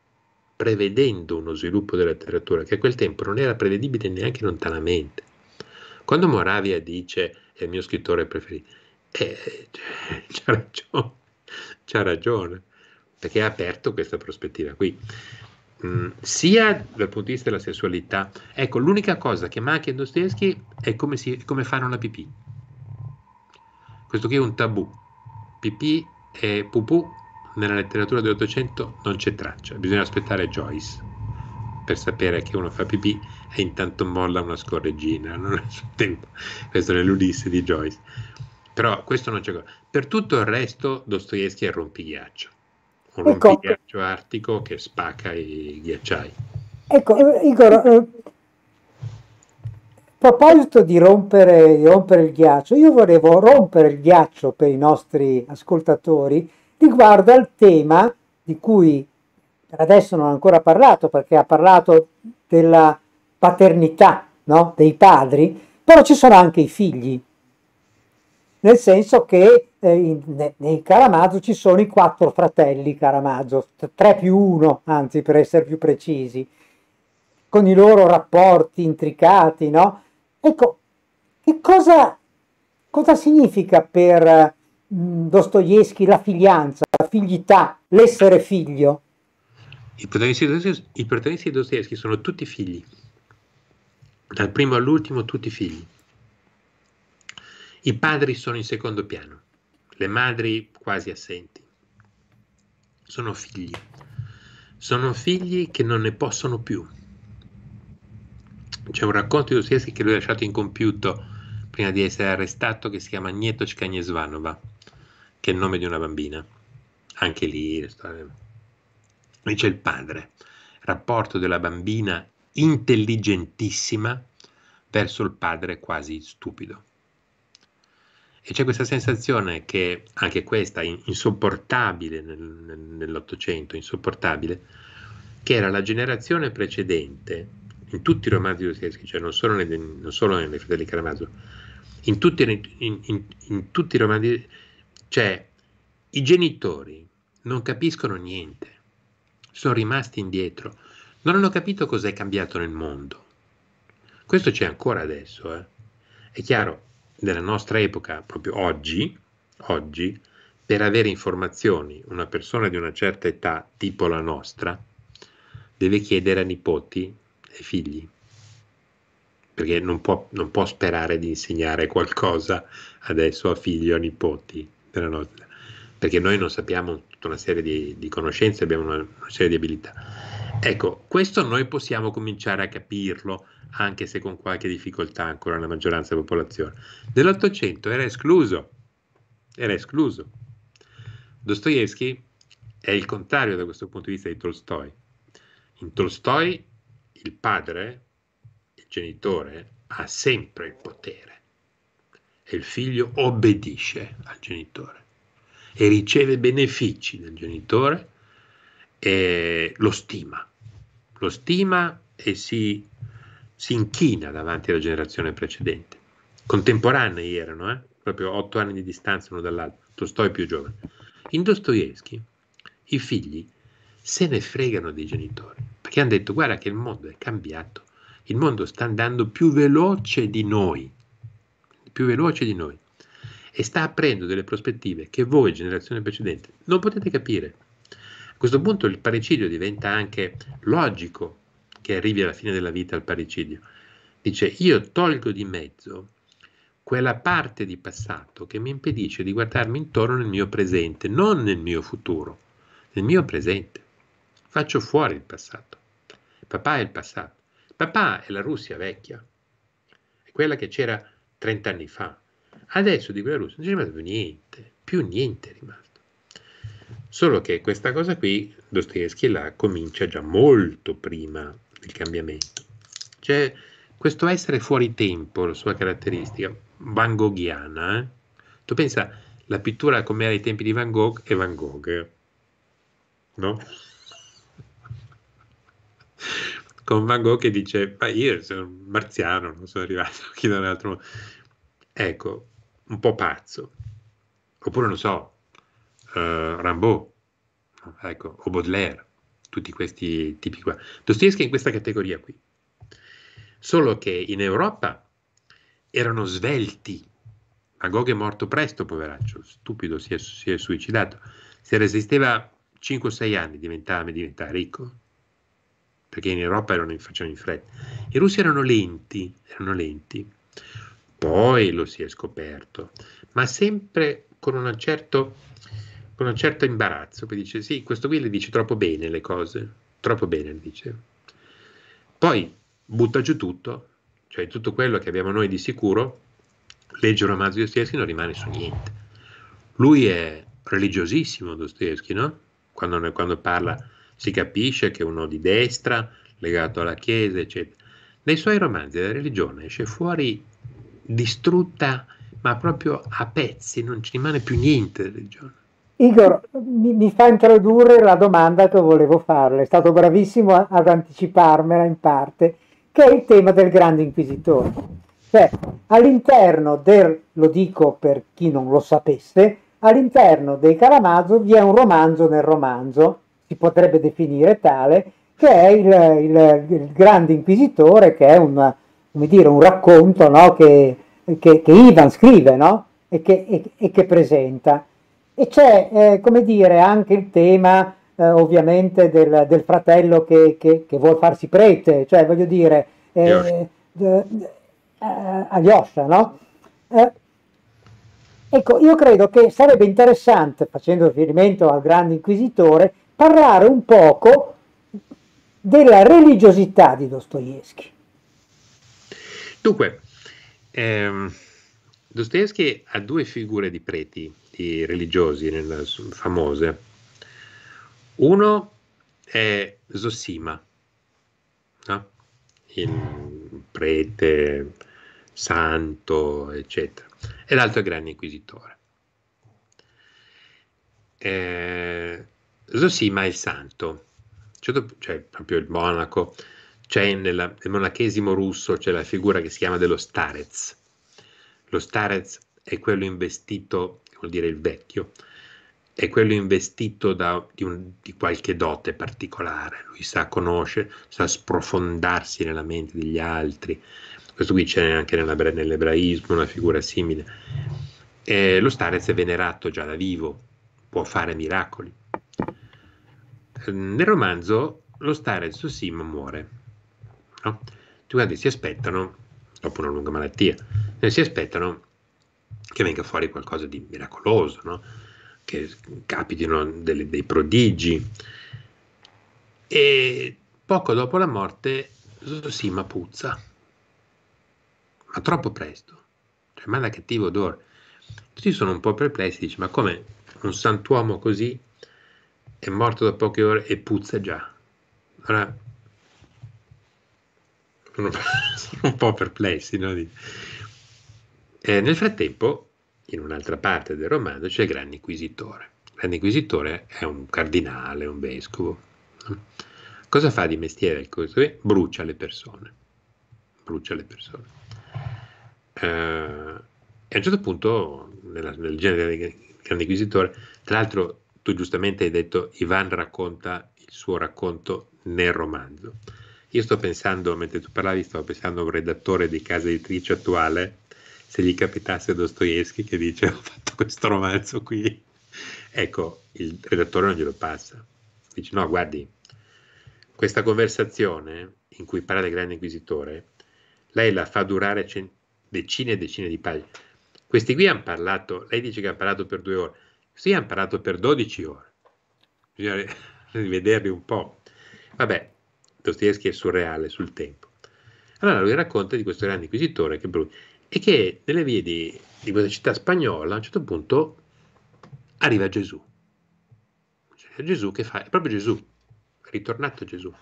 prevedendo uno sviluppo della letteratura che a quel tempo non era prevedibile neanche lontanamente. Quando Moravia dice è il mio scrittore preferito, eh, c'ha ragione, c'ha ragione, perché ha aperto questa prospettiva qui. Mm, sia dal punto di vista della sessualità, ecco l'unica cosa che manca in Dostoevsky è come, si, come fanno la pipì. Questo qui è un tabù. Pipì e Pupù nella letteratura dell'Ottocento non c'è traccia, bisogna aspettare Joyce per sapere che uno fa pipì e intanto molla una scorreggina, non è sul tempo. Questo nell'Ulisse di Joyce. Però questo non c'è. Per tutto il resto Dostoevsky è rompighiaccio, un ecco. rompighiaccio artico che spacca i ghiacciai.
Ecco, eh, Igor, eh, a proposito di rompere, di rompere, il ghiaccio, io volevo rompere il ghiaccio per i nostri ascoltatori riguardo al tema di cui per adesso non ha ancora parlato perché ha parlato della paternità no? dei padri, però ci sono anche i figli, nel senso che eh, in, nei Caramaggio ci sono i quattro fratelli Caramaggio, tre più uno, anzi per essere più precisi, con i loro rapporti intricati, no? Ecco, che cosa, cosa significa per eh, mm, Dostoevsky la figlianza, la figlietà, l'essere
figlio? I protagonisti di Dostoevsky sono tutti figli, dal primo all'ultimo tutti figli. I padri sono in secondo piano, le madri quasi assenti. Sono figli, sono figli che non ne possono più c'è un racconto di Dostoevsky che lui ha lasciato incompiuto prima di essere arrestato che si chiama Nieto Cagnesvanova, che è il nome di una bambina. Anche lì, lì c'è il padre, rapporto della bambina intelligentissima verso il padre quasi stupido. E c'è questa sensazione che, anche questa, insopportabile nel, nell'Ottocento, insopportabile, che era la generazione precedente in tutti i romanzi dostoevsky, cioè non solo, nelle, non solo nei Fratelli Caramaggio, in tutti, in, in, in tutti i romanzi, cioè i genitori non capiscono niente, sono rimasti indietro, non hanno capito cos'è cambiato nel mondo. Questo c'è ancora adesso. Eh. È chiaro, nella nostra epoca, proprio oggi, oggi, per avere informazioni, una persona di una certa età, tipo la nostra, deve chiedere a nipoti ai figli, perché non può, non può sperare di insegnare qualcosa adesso a figli o a nipoti della nostra, perché noi non sappiamo tutta una serie di, di conoscenze, abbiamo una, una serie di abilità. Ecco, questo noi possiamo cominciare a capirlo, anche se con qualche difficoltà ancora nella maggioranza della popolazione. Nell'Ottocento era escluso, era escluso. Dostoevsky è il contrario da questo punto di vista di Tolstoi. In Tolstoi il padre, il genitore, ha sempre il potere e il figlio obbedisce al genitore e riceve benefici dal genitore e lo stima, lo stima e si, si inchina davanti alla generazione precedente. Contemporanei erano, eh? proprio otto anni di distanza uno dall'altro, Tolstoi più giovane. In Dostoevsky i figli se ne fregano dei genitori perché hanno detto guarda che il mondo è cambiato, il mondo sta andando più veloce di noi, più veloce di noi, e sta aprendo delle prospettive che voi, generazione precedente, non potete capire. A questo punto il parricidio diventa anche logico che arrivi alla fine della vita al parricidio. Dice io tolgo di mezzo quella parte di passato che mi impedisce di guardarmi intorno nel mio presente, non nel mio futuro, nel mio presente. Faccio fuori il passato papà è il passato. Papà è la Russia vecchia, è quella che c'era 30 anni fa. Adesso di quella Russia non c'è rimasto più niente, più niente è rimasto. Solo che questa cosa qui Dostoevsky la comincia già molto prima del cambiamento. Cioè, questo essere fuori tempo, la sua caratteristica, Van Goghiana. Eh? Tu pensa la pittura come era ai tempi di Van Gogh e Van Gogh, no? con Van Gogh che dice, ma io sono un marziano, non sono arrivato chi da un altro mondo. Ecco, un po' pazzo. Oppure, non so, uh, eh, Rimbaud, ecco, o Baudelaire, tutti questi tipi qua. Dostoevsky è in questa categoria qui. Solo che in Europa erano svelti. Van Gogh è morto presto, poveraccio, stupido, si è, si è suicidato. Se resisteva 5-6 anni diventava, diventava ricco perché in Europa erano in, facevano in fretta. I russi erano lenti, erano lenti. Poi lo si è scoperto, ma sempre con, una certo, con un certo imbarazzo, che dice sì, questo qui le dice troppo bene le cose, troppo bene dice. Poi butta giù tutto, cioè tutto quello che abbiamo noi di sicuro, legge un romanzo di Dostoevsky non rimane su niente. Lui è religiosissimo Dostoevsky, no? Quando, quando parla si capisce che uno di destra, legato alla Chiesa, eccetera. Nei suoi romanzi la religione esce fuori distrutta, ma proprio a pezzi, non ci rimane più niente della religione.
Igor, mi, mi fa introdurre la domanda che volevo farle, è stato bravissimo ad anticiparmela in parte, che è il tema del grande inquisitore. Cioè, all'interno del, lo dico per chi non lo sapesse, all'interno dei Calamazzo vi è un romanzo nel romanzo, si potrebbe definire tale, che è il, il, il grande inquisitore, che è una, dire, un racconto no? che, che, che, Ivan scrive no? e, che, e, e, che, presenta. E c'è, eh, come dire, anche il tema eh, ovviamente del, del fratello che, vuole farsi prete, cioè voglio dire, eh, Alyosha, eh, no? Eh, Ecco, io credo che sarebbe interessante, facendo riferimento al grande inquisitore, parlare un poco della religiosità di Dostoevsky.
Dunque, ehm, Dostoevsky ha due figure di preti, di religiosi nella, famose. Uno è Zossima, no? il prete santo, eccetera, e l'altro è grande Inquisitore. Eh, Zosima è il santo, cioè, cioè proprio il monaco, c'è nella, nel monachesimo russo c'è la figura che si chiama dello starez. Lo starez è quello investito, vuol dire il vecchio, è quello investito da, di, un, di, qualche dote particolare, lui sa conoscere, sa sprofondarsi nella mente degli altri. Questo qui c'è anche nella, nell'ebraismo una figura simile. Eh, lo starez è venerato già da vivo, può fare miracoli Ehm, nel romanzo lo stare e il sim muore. No? Tutti quanti si aspettano, dopo una lunga malattia, eh, si aspettano che venga fuori qualcosa di miracoloso, no? che capitino delle, dei prodigi. E poco dopo la morte Sosima puzza, ma troppo presto, cioè manda cattivo odore. Tutti sono un po' perplessi, dice ma come un santuomo così è morto da poche ore e puzza già. Allora, sono, sono un po' perplessi. No? Eh, nel frattempo, in un'altra parte del romanzo, c'è il Grande Inquisitore. Il Gran Inquisitore è un cardinale, un vescovo. Cosa fa di mestiere il così? Brucia le persone. Brucia le persone. Eh, e a un certo punto, nella, nel genere del Grande Inquisitore, tra l'altro tu giustamente hai detto Ivan racconta il suo racconto nel romanzo. Io sto pensando, mentre tu parlavi, stavo pensando a un redattore di casa editrice attuale, se gli capitasse Dostoevsky che dice ho fatto questo romanzo qui, ecco, il redattore non glielo passa. Dice no, guardi, questa conversazione in cui parla del grande inquisitore, lei la fa durare cent- decine e decine di pagine. Questi qui hanno parlato, lei dice che ha parlato per due ore, sì, ha imparato per 12 ore. Bisogna rivederli un po'. Vabbè, Dostoevsky è surreale sul tempo. Allora lui racconta di questo grande inquisitore che brutto, e che nelle vie di, di questa città spagnola a un certo punto arriva Gesù. Cioè, Gesù che fa, è proprio Gesù, è ritornato Gesù,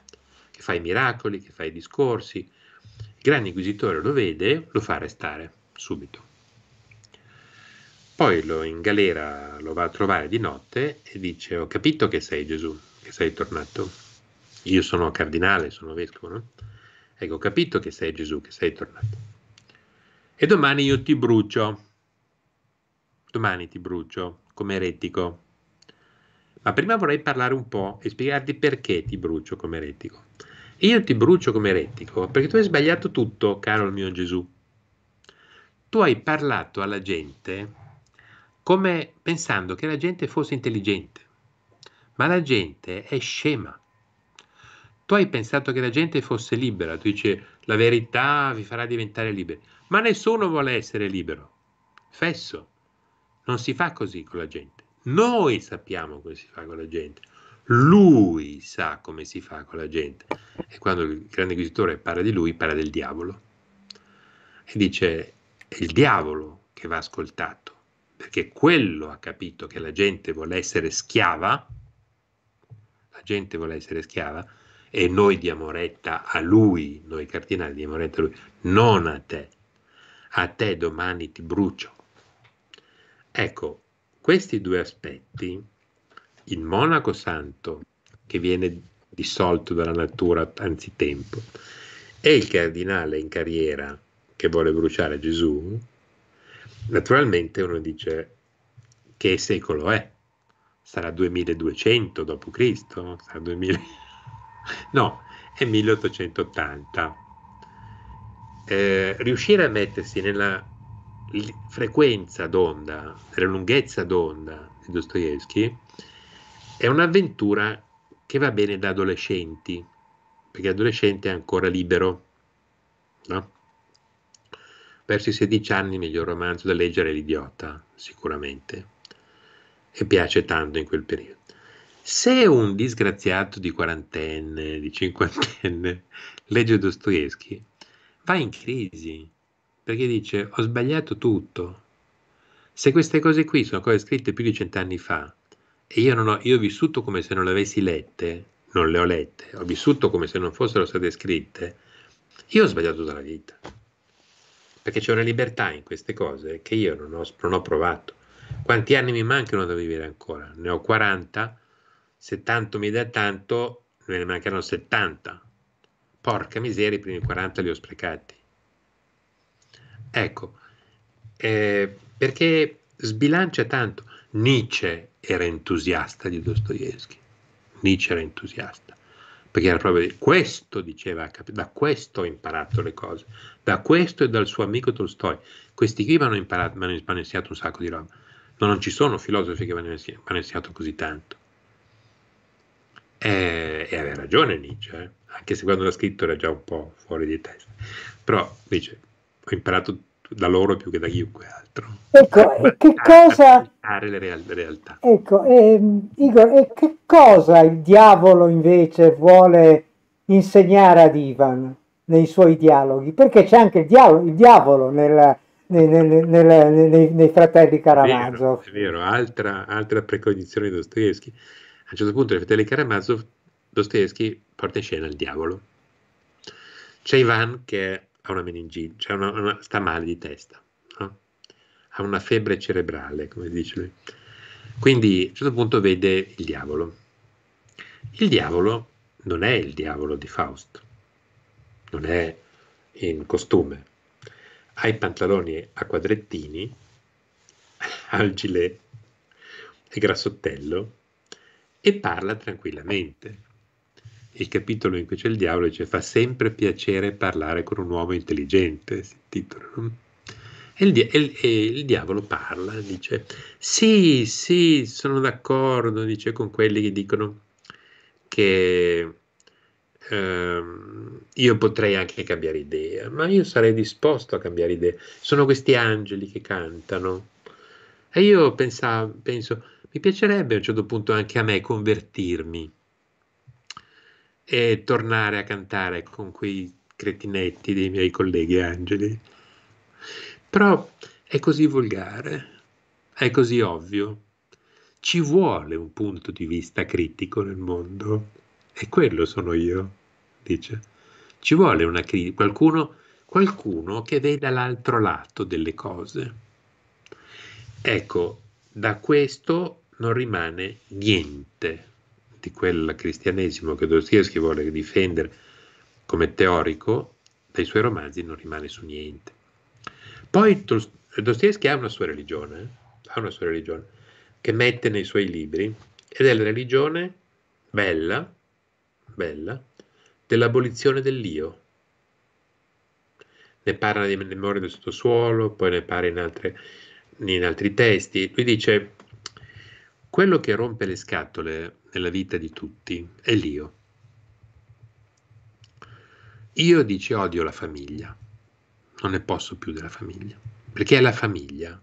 che fa i miracoli, che fa i discorsi. Il grande inquisitore lo vede, lo fa arrestare subito poi lo, in galera lo va a trovare di notte e dice ho capito che sei Gesù, che sei tornato. Io sono cardinale, sono vescovo, no? Ecco, ho capito che sei Gesù, che sei tornato. E domani io ti brucio. Domani ti brucio come eretico. Ma prima vorrei parlare un po' e spiegarti perché ti brucio come eretico. Io ti brucio come eretico perché tu hai sbagliato tutto, caro il mio Gesù. Tu hai parlato alla gente come pensando che la gente fosse intelligente. Ma la gente è scema. Tu hai pensato che la gente fosse libera, tu dici la verità vi farà diventare liberi, ma nessuno vuole essere libero. Fesso. Non si fa così con la gente. Noi sappiamo come si fa con la gente. Lui sa come si fa con la gente. E quando il grande inquisitore parla di lui, parla del diavolo. E dice, è il diavolo che va ascoltato perché quello ha capito che la gente vuole essere schiava, la gente vuole essere schiava e noi diamo retta a lui, noi cardinali diamo retta a lui, non a te. A te domani ti brucio. Ecco, questi due aspetti, il monaco santo che viene dissolto dalla natura anzitempo e il cardinale in carriera che vuole bruciare Gesù, Naturalmente uno dice che secolo è? Sarà 2200 d.C.? Sarà 2000? No, è 1880. Eh, riuscire a mettersi nella frequenza d'onda, nella lunghezza d'onda di Dostoevsky è un'avventura che va bene da adolescenti, perché l'adolescente è ancora libero, no? Persi 16 anni, miglior romanzo da leggere è L'idiota, sicuramente, e piace tanto in quel periodo. Se un disgraziato di quarantenne, di cinquantenne, legge Dostoevsky, va in crisi, perché dice ho sbagliato tutto. Se queste cose qui sono cose scritte più di cent'anni fa e io, ho, io ho vissuto come se non le avessi lette, non le ho lette, ho vissuto come se non fossero state scritte, io ho sbagliato tutta la vita perché c'è una libertà in queste cose che io non ho, non ho provato. Quanti anni mi mancano da vivere ancora? Ne ho 40, se tanto mi dà tanto, me ne mancano 70. Porca miseria, i primi 40 li ho sprecati. Ecco, eh, perché sbilancia tanto. Nietzsche era entusiasta di Dostoevsky. Nietzsche era entusiasta perché era proprio questo diceva, da questo ho imparato le cose, da questo e dal suo amico Tolstoi. Questi qui mi hanno imparato, mi hanno insegnato un sacco di roba. ma non ci sono filosofi che mi hanno insegnato così tanto. E, eh, e aveva ragione Nietzsche, eh? anche se quando l'ha scritto era già un po' fuori di testa. Però dice, ho imparato da loro più che da chiunque altro. Ecco, e che cosa... Le, real, le realtà.
Ecco, ehm, Igor, e che cosa il diavolo invece vuole insegnare ad Ivan nei suoi dialoghi? Perché c'è anche il diavolo, il diavolo nel, nel, nel, nei, nei, fratelli Karamazov.
È vero, è vero. Altra, altra, precognizione di Dostoevsky. A un certo punto nei fratelli Caramazzo Dostoevsky porta in scena il diavolo. C'è Ivan che è ha una meningite, cioè una, una, sta male di testa, no? ha una febbre cerebrale, come dice lui. Quindi a un certo punto vede il diavolo. Il diavolo non è il diavolo di Faust, non è in costume, ha i pantaloni a quadrettini, ha il gilet, è grassottello e parla tranquillamente il capitolo in cui c'è il diavolo dice fa sempre piacere parlare con un uomo intelligente, si titola. E il, dia- e il, diavolo parla, dice sì, sì, sono d'accordo, dice con quelli che dicono che ehm, io potrei anche cambiare idea, ma io sarei disposto a cambiare idea. Sono questi angeli che cantano. E io pensa- penso, mi piacerebbe a un certo punto anche a me convertirmi e tornare a cantare con quei cretinetti dei miei colleghi angeli. Però è così volgare, è così ovvio. Ci vuole un punto di vista critico nel mondo e quello sono io, dice. Ci vuole una cri- qualcuno, qualcuno che veda l'altro lato delle cose. Ecco, da questo non rimane niente di quel cristianesimo che Dostoevsky vuole difendere come teorico, dai suoi romanzi non rimane su niente. Poi Dostoevsky ha una sua religione, eh? ha una sua religione, che mette nei suoi libri, ed è la religione bella, bella, dell'abolizione dell'io. Ne parla di memoria del sottosuolo, poi ne parla in, altre, in altri testi. Lui dice quello che rompe le scatole nella vita di tutti è l'io. Io dice odio la famiglia, non ne posso più della famiglia, perché è la famiglia,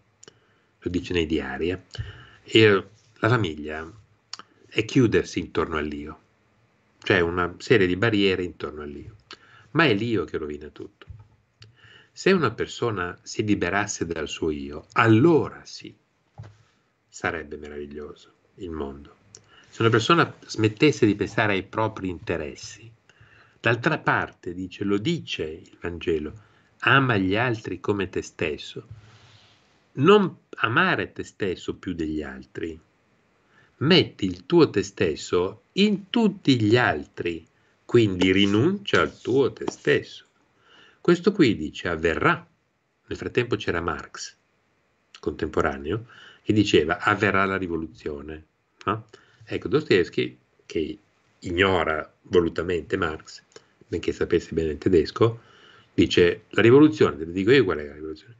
lo dice nei diari, eh? e la famiglia è chiudersi intorno all'io, cioè una serie di barriere intorno all'io, ma è l'io che rovina tutto. Se una persona si liberasse dal suo io, allora sì, sarebbe meraviglioso il mondo. Se una persona smettesse di pensare ai propri interessi, d'altra parte, dice, lo dice il Vangelo, ama gli altri come te stesso, non amare te stesso più degli altri, metti il tuo te stesso in tutti gli altri, quindi rinuncia al tuo te stesso. Questo qui dice avverrà. Nel frattempo c'era Marx, contemporaneo, che diceva avverrà la rivoluzione. No? Ecco, Dostoevsky, che ignora volutamente Marx, benché sapesse bene il tedesco, dice la rivoluzione, te lo dico io qual è la rivoluzione,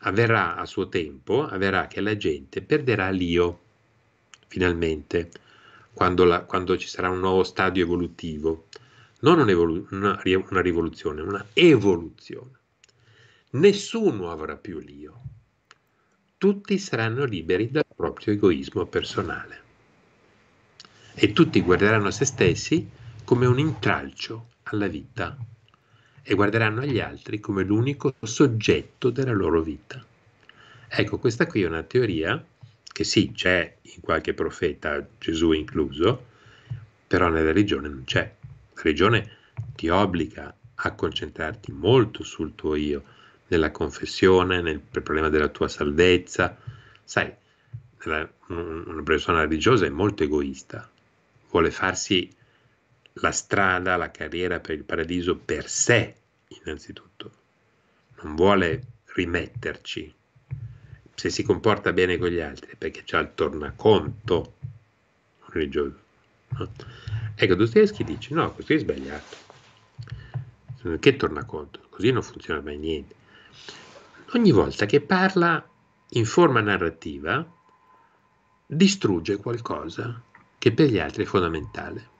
avverrà a suo tempo, avverrà che la gente perderà l'io, finalmente, quando, la, quando ci sarà un nuovo stadio evolutivo, non un una, una rivoluzione, una evoluzione. Nessuno avrà più l'io tutti saranno liberi dal proprio egoismo personale e tutti guarderanno se stessi come un intralcio alla vita e guarderanno agli altri come l'unico soggetto della loro vita. Ecco, questa qui è una teoria che sì, c'è in qualche profeta, Gesù incluso, però nella religione non c'è. La religione ti obbliga a concentrarti molto sul tuo io, nella confessione, nel, problema della tua salvezza. Sai, la, una persona religiosa è molto egoista, vuole farsi la strada, la carriera per il paradiso per sé, innanzitutto, non vuole rimetterci. Se si comporta bene con gli altri, perché c'è il tornaconto religioso. No? Ecco, Dostoevsky dice: No, questo è sbagliato. Che tornaconto? Così non funziona mai niente ogni volta che parla in forma narrativa, distrugge qualcosa che per gli altri è fondamentale.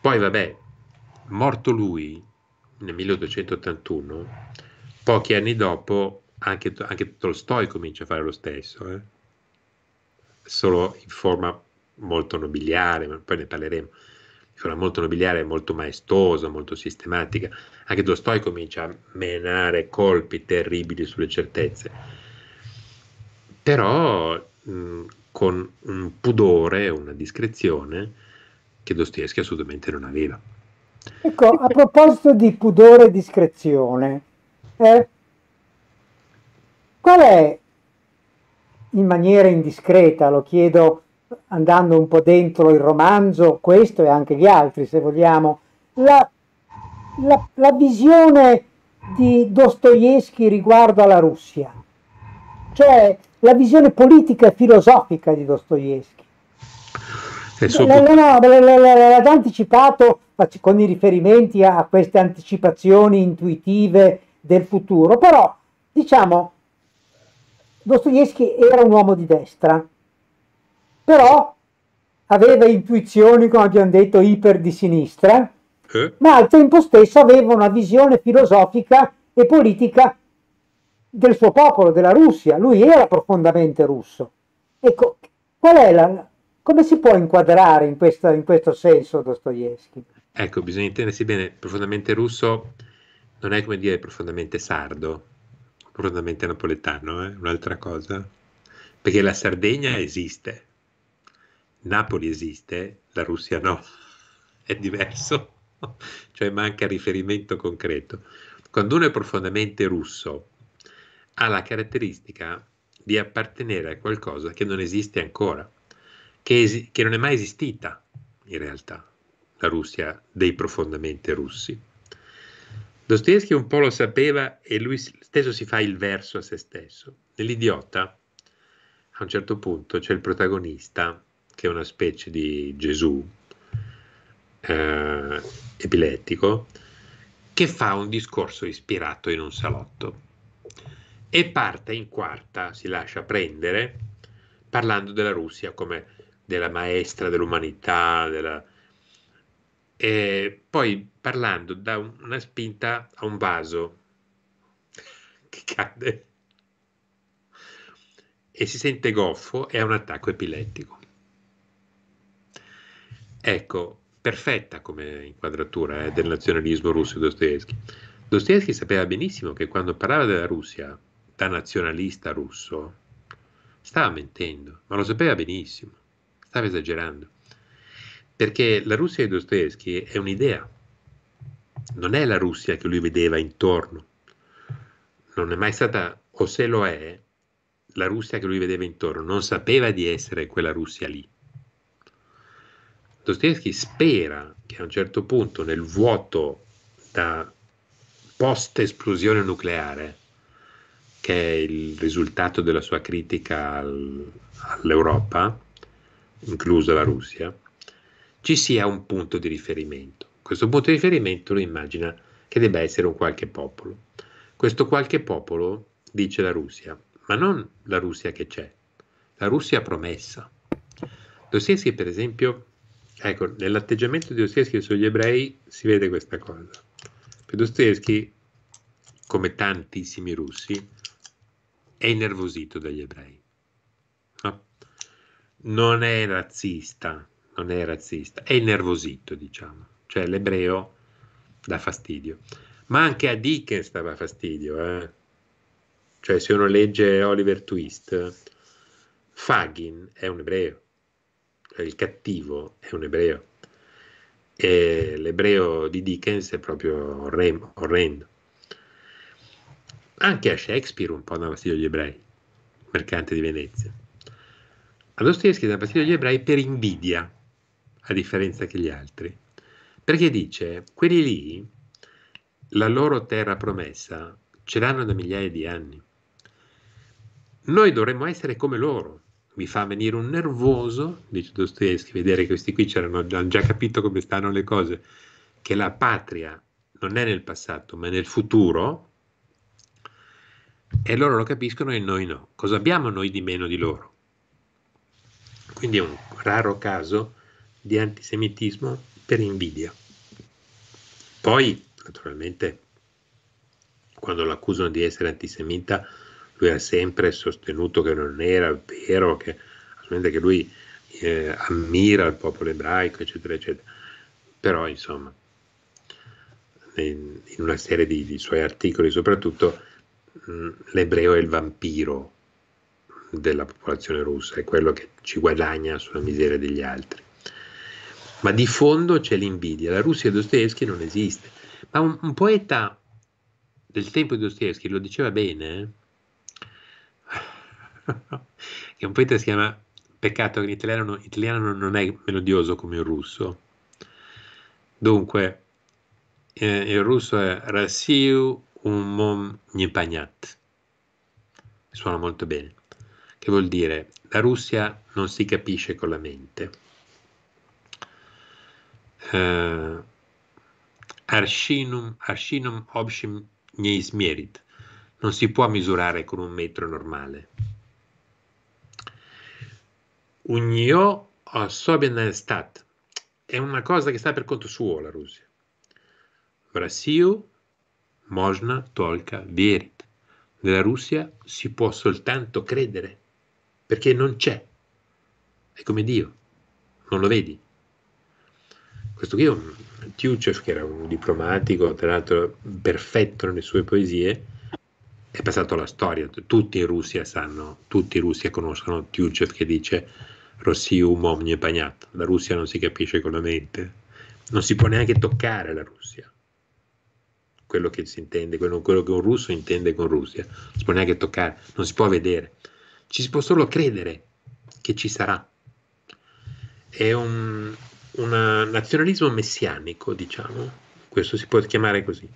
Poi, vabbè, morto lui nel 1881, pochi anni dopo anche, anche Tolstoi comincia a fare lo stesso, eh? solo in forma molto nobiliare, ma poi ne parleremo figura molto nobiliare, molto maestosa, molto sistematica, anche Dostoevsky comincia a menare colpi terribili sulle certezze, però mh, con un pudore, una discrezione che Dostoevsky assolutamente non aveva.
Ecco, a proposito di pudore e discrezione, eh, qual è in maniera indiscreta, lo chiedo andando un po' dentro il romanzo, questo e anche gli altri, se vogliamo, la, la, la visione di Dostoevsky riguardo alla Russia, cioè la visione politica e filosofica di Dostoevsky. Suo... No, no, no, anticipato con i riferimenti a queste anticipazioni intuitive del futuro, però diciamo Dostoevsky era un uomo di destra, però aveva intuizioni, come abbiamo detto, iper di sinistra, eh? ma al tempo stesso aveva una visione filosofica e politica del suo popolo, della Russia. Lui era profondamente russo. Ecco, qual è la, come si può inquadrare in, questa, in questo senso Dostoevsky?
Ecco, bisogna intendersi bene, profondamente russo non è come dire profondamente sardo, profondamente napoletano, è eh? un'altra cosa, perché la Sardegna esiste Napoli esiste, la Russia no, è diverso, cioè manca riferimento concreto. Quando uno è profondamente russo, ha la caratteristica di appartenere a qualcosa che non esiste ancora, che, esi- che non è mai esistita in realtà, la Russia dei profondamente russi. Dostoevsky un po' lo sapeva e lui stesso si fa il verso a se stesso. Nell'idiota, a un certo punto, c'è il protagonista che è una specie di Gesù eh, epilettico, che fa un discorso ispirato in un salotto e parte in quarta, si lascia prendere, parlando della Russia come della maestra dell'umanità, della... E poi parlando da una spinta a un vaso che cade e si sente goffo e ha un attacco epilettico. Ecco, perfetta come inquadratura eh, del nazionalismo russo di Dostoevsky. Dostoevsky sapeva benissimo che quando parlava della Russia da nazionalista russo, stava mentendo, ma lo sapeva benissimo, stava esagerando. Perché la Russia di Dostoevsky è un'idea, non è la Russia che lui vedeva intorno, non è mai stata, o se lo è, la Russia che lui vedeva intorno non sapeva di essere quella Russia lì Dostoevsky spera che a un certo punto nel vuoto da post esplosione nucleare, che è il risultato della sua critica al, all'Europa, inclusa la Russia, ci sia un punto di riferimento. Questo punto di riferimento lo immagina che debba essere un qualche popolo. Questo qualche popolo, dice la Russia, ma non la Russia che c'è, la Russia promessa. Dostoevsky, per esempio, ecco, nell'atteggiamento di Dostoevsky sugli ebrei si vede questa cosa. Per Dostoevsky, come tantissimi russi, è innervosito dagli ebrei. No? Non è razzista, non è razzista, è innervosito, diciamo. Cioè l'ebreo dà fastidio. Ma anche a Dickens dava fastidio. Eh? Cioè se uno legge Oliver Twist, Fagin è un ebreo eh, il cattivo è un ebreo. E l'ebreo di Dickens è proprio orrem- orrendo. Anche a Shakespeare un po' da fastidio agli ebrei, mercante di Venezia. A Dostoevsky dava fastidio agli ebrei per invidia, a differenza che gli altri. Perché dice, quelli lì, la loro terra promessa, ce l'hanno da migliaia di anni. Noi dovremmo essere come loro, mi fa venire un nervoso, dice Dostoevsky, vedere che questi qui hanno già capito come stanno le cose, che la patria non è nel passato ma nel futuro, e loro lo capiscono e noi no. Cosa abbiamo noi di meno di loro? Quindi è un raro caso di antisemitismo per invidia. Poi, naturalmente, quando l'accusano di essere antisemita, lui ha sempre sostenuto che non era vero, che, assolutamente che lui eh, ammira il popolo ebraico, eccetera, eccetera. Però, insomma, in, in una serie di, di, suoi articoli soprattutto, mh, mm, l'ebreo è il vampiro della popolazione russa, è quello che ci guadagna sulla miseria degli altri. Ma di fondo c'è l'invidia, la Russia di Dostoevsky non esiste. Ma un, un poeta del tempo di Dostoevsky lo diceva bene, eh? che un poeta si chiama peccato che in italiano non è melodioso come il russo dunque eh, il russo è rassiu un Umom Nipanyat suona molto bene che vuol dire la Russia non si capisce con la mente eh, Arshinum Arshinum Obshim non si può misurare con un metro normale un io особенная stat. È una cosa che sta per conto suo la Russia. В Россию можно только верить. Nella Russia si può soltanto credere, perché non c'è. È come Dio, non lo vedi. Questo qui è un Tiuchev, che era un diplomatico, tra l'altro perfetto nelle sue poesie, è passato alla storia. Tutti in Russia sanno, tutti in Russia conoscono Tiuchev che dice Rossium omnipagnat. La Russia non si capisce con la mente. Non si può neanche toccare la Russia. Quello che si intende, quello, quello che un russo intende con Russia. Non si può neanche toccare, non si può vedere. Ci si può solo credere che ci sarà. È un, un nazionalismo messianico, diciamo, questo si può chiamare così.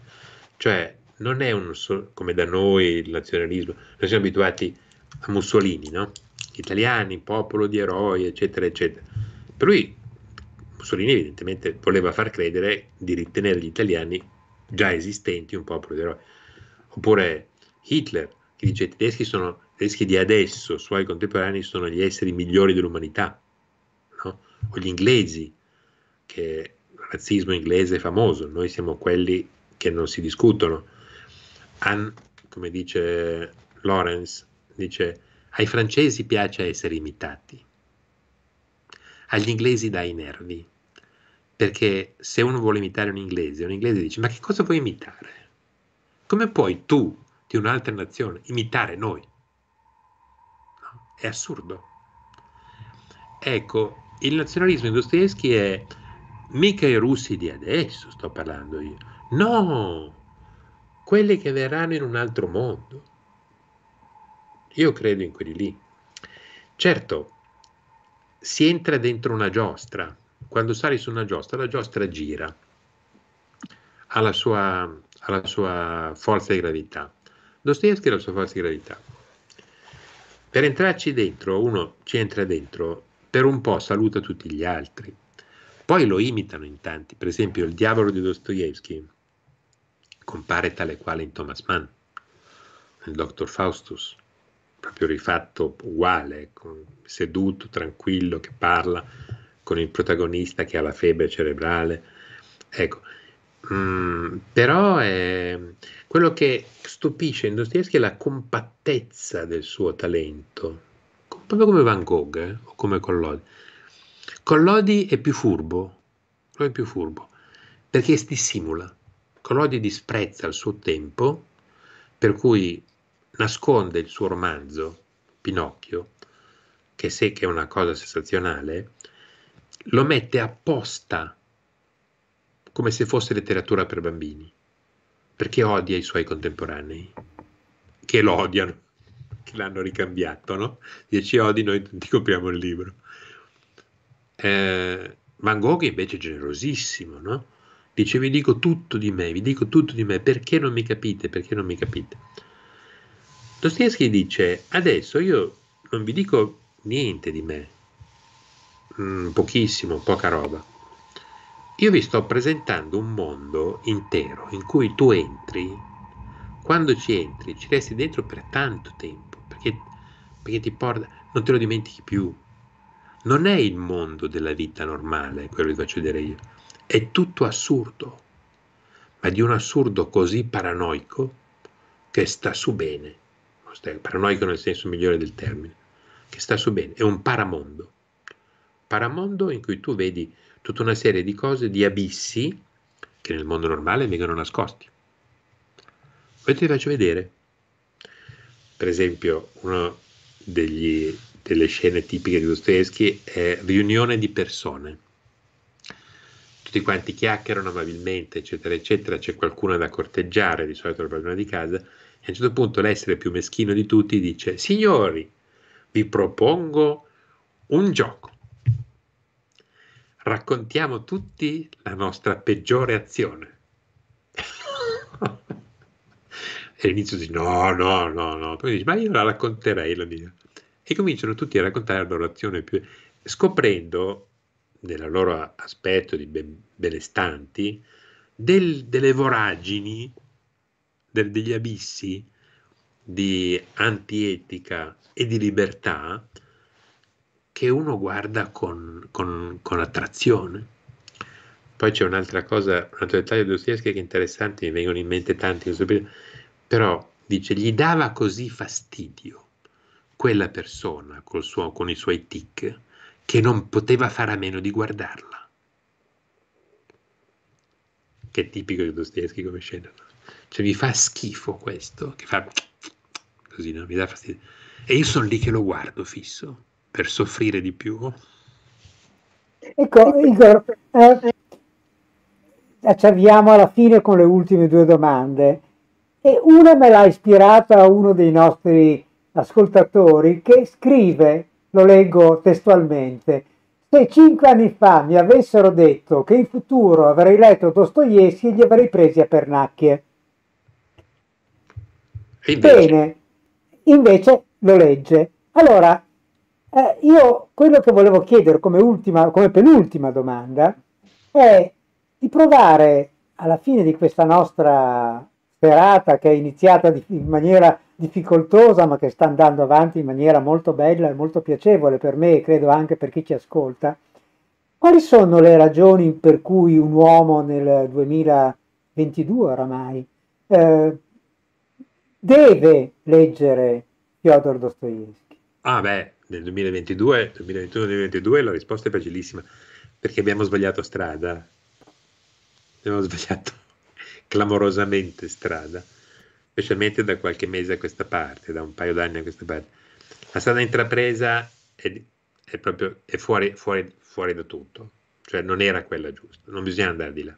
Cioè, non è un, come da noi il nazionalismo, noi siamo abituati a Mussolini, no? italiani, popolo di eroi, eccetera, eccetera. Per lui Mussolini evidentemente voleva far credere di ritenere gli italiani già esistenti un popolo di eroi. Oppure Hitler, che dice i tedeschi, sono, i tedeschi di adesso, suoi contemporanei, sono gli esseri migliori dell'umanità. No? O gli inglesi, che il razzismo inglese è famoso, noi siamo quelli che non si discutono. An, come dice Lawrence, dice ai francesi piace essere imitati, agli inglesi dà i nervi, perché se uno vuole imitare un inglese, un inglese dice ma che cosa vuoi imitare? Come puoi tu di un'altra nazione imitare noi? No? È assurdo. Ecco, il nazionalismo industriale è mica i russi di adesso, sto parlando io, no, quelli che verranno in un altro mondo io credo in quelli lì. Certo, si entra dentro una giostra. Quando sali su una giostra, la giostra gira, ha la sua, ha la sua forza di gravità. Dostoevsky ha la sua forza di gravità. Per entrarci dentro, uno ci entra dentro, per un po' saluta tutti gli altri. Poi lo imitano in tanti, per esempio il diavolo di Dostoevsky compare tale quale in Thomas Mann, nel dottor Faustus proprio rifatto uguale, con, seduto, tranquillo, che parla con il protagonista che ha la febbre cerebrale. Ecco, mm, però è, quello che stupisce Dostoevsky è la compattezza del suo talento, proprio come Van Gogh eh, o come Collodi. Collodi è più furbo, è più furbo, perché si dissimula. Collodi disprezza il suo tempo, per cui nasconde il suo romanzo, Pinocchio, che se che è una cosa sensazionale, lo mette apposta come se fosse letteratura per bambini, perché odia i suoi contemporanei, che lo odiano, che l'hanno ricambiato, no? Dieci odi, noi ti copriamo il libro. Eh, Van Gogh invece è generosissimo, no? Dice vi dico tutto di me, vi dico tutto di me, perché non mi capite, perché non mi capite? Dostoevsky dice adesso io non vi dico niente di me, mm, pochissimo, poca roba. Io vi sto presentando un mondo intero in cui tu entri, quando ci entri ci resti dentro per tanto tempo, perché, perché ti porta, non te lo dimentichi più. Non è il mondo della vita normale, quello che faccio vedere io, è tutto assurdo, ma di un assurdo così paranoico che sta su bene paranoico nel senso migliore del termine, che sta su bene, è un paramondo. Paramondo in cui tu vedi tutta una serie di cose, di abissi, che nel mondo normale vengono nascosti. Poi ti faccio vedere, per esempio, una delle scene tipiche di Dostoevsky è riunione di persone tutti quanti chiacchierano amabilmente, eccetera, eccetera, c'è qualcuno da corteggiare, di solito il padrona di casa, a un certo punto l'essere più meschino di tutti dice, signori, vi propongo un gioco. Raccontiamo tutti la nostra peggiore azione. e all'inizio dici, no, no, no, no. Poi dice, ma io la racconterei la mia. E cominciano tutti a raccontare la loro azione più... scoprendo nel loro aspetto di benestanti, del, delle voragini del, degli abissi di antietica e di libertà che uno guarda con, con, con attrazione. Poi c'è un'altra cosa, un altro dettaglio di Dostoevsky che è interessante, mi vengono in mente tanti, però dice, gli dava così fastidio quella persona suo, con i suoi tic che non poteva fare a meno di guardarla. Che è tipico di Dostoevsky come scena. No? Cioè mi fa schifo questo, che fa così, no? mi dà fastidio. E io sono lì che lo guardo fisso, per soffrire di più. Ecco, Igor, eh,
avviamo alla fine con le ultime due domande. E una me l'ha ispirata uno dei nostri ascoltatori che scrive, lo leggo testualmente, se cinque anni fa mi avessero detto che in futuro avrei letto Dostoevsky, gli avrei presi a pernacchie. Bene, invece lo legge. Allora, eh, io quello che volevo chiedere come, ultima, come penultima domanda è di provare alla fine di questa nostra serata che è iniziata in maniera difficoltosa ma che sta andando avanti in maniera molto bella e molto piacevole per me e credo anche per chi ci ascolta, quali sono le ragioni per cui un uomo nel 2022 oramai eh, deve leggere Fyodor Dostoevsky?
Ah beh, nel 2022, 2021-2022 la risposta è facilissima, perché abbiamo sbagliato strada. Abbiamo sbagliato clamorosamente strada, specialmente da qualche mese a questa parte, da un paio d'anni a questa parte. La strada intrapresa è, è proprio è fuori, fuori, fuori da tutto, cioè non era quella giusta, non bisogna andare di là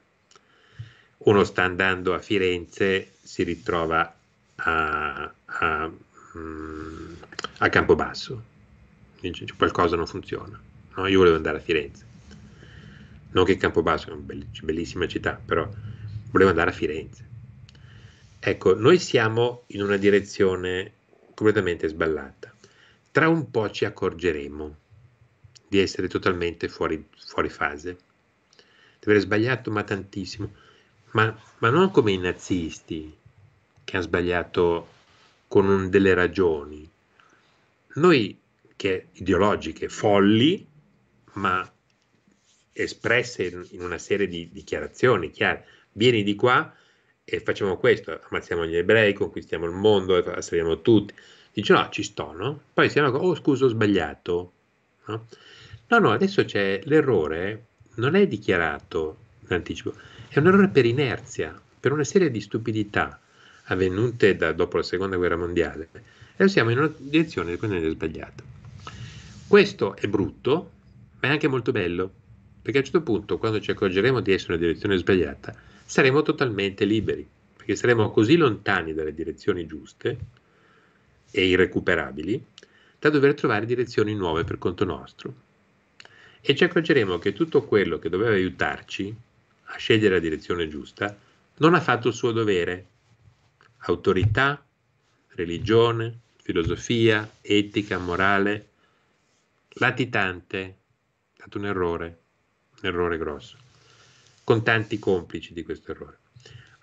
uno sta andando a Firenze, si ritrova a, a, mm, a Campobasso. Dice, cioè, qualcosa non funziona. No, io volevo andare a Firenze. Non che Campobasso è una bellissima città, però volevo andare a Firenze. Ecco, noi siamo in una direzione completamente sballata. Tra un po' ci accorgeremo di essere totalmente fuori, fuori fase, di aver sbagliato ma tantissimo, ma, ma non come i nazisti, che ha sbagliato con un, delle ragioni. Noi che ideologiche, folli, ma espresse in, in una serie di dichiarazioni chiare. Vieni di qua e facciamo questo, ammazziamo gli ebrei, conquistiamo il mondo, assaliamo tutti. Dice no, ci sto, no? Poi siamo, oh scusa, ho sbagliato. No? no, no, adesso c'è l'errore, non è dichiarato in anticipo, è un errore per inerzia, per una serie di stupidità avvenute da, dopo la seconda guerra mondiale e siamo in una direzione completamente sbagliata. Questo è brutto, ma è anche molto bello, perché a un certo punto, quando ci accorgeremo di essere in una direzione sbagliata, saremo totalmente liberi, perché saremo così lontani dalle direzioni giuste e irrecuperabili da dover trovare direzioni nuove per conto nostro. E ci accorgeremo che tutto quello che doveva aiutarci a scegliere la direzione giusta non ha fatto il suo dovere autorità, religione, filosofia, etica, morale, latitante, è stato un errore, un errore grosso, con tanti complici di questo errore.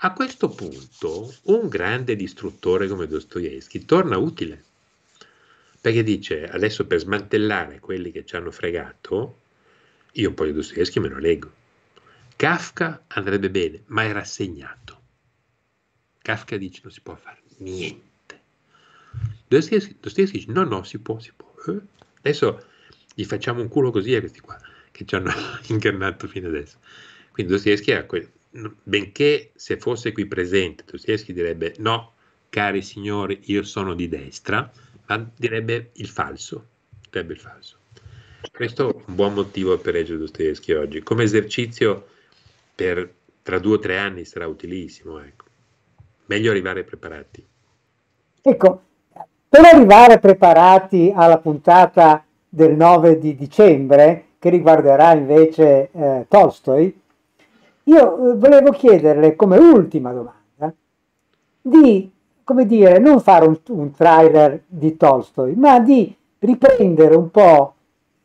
A questo punto un grande distruttore come Dostoevsky torna utile, perché dice adesso per smantellare quelli che ci hanno fregato, io poi Dostoevsky me lo leggo. Kafka andrebbe bene, ma è rassegnato. Kafka dice non si può fare niente. Dostoevsky dice no, no, si può, si può. Eh? Adesso gli facciamo un culo così a questi qua che ci hanno ingannato fino adesso. Quindi Dostoevsky era quello. Benché se fosse qui presente, Dostoevsky direbbe no, cari signori, io sono di destra, ma direbbe il falso. Direbbe il falso. Questo è un buon motivo per leggere Dostoevsky oggi. Come esercizio per tra due o tre anni sarà utilissimo. Ecco meglio arrivare preparati.
Ecco, per arrivare preparati alla puntata del 9 di dicembre, che riguarderà invece eh, Tolstoi, io eh, volevo chiederle come ultima domanda di, come dire, non fare un, un trailer di Tolstoi, ma di riprendere un po'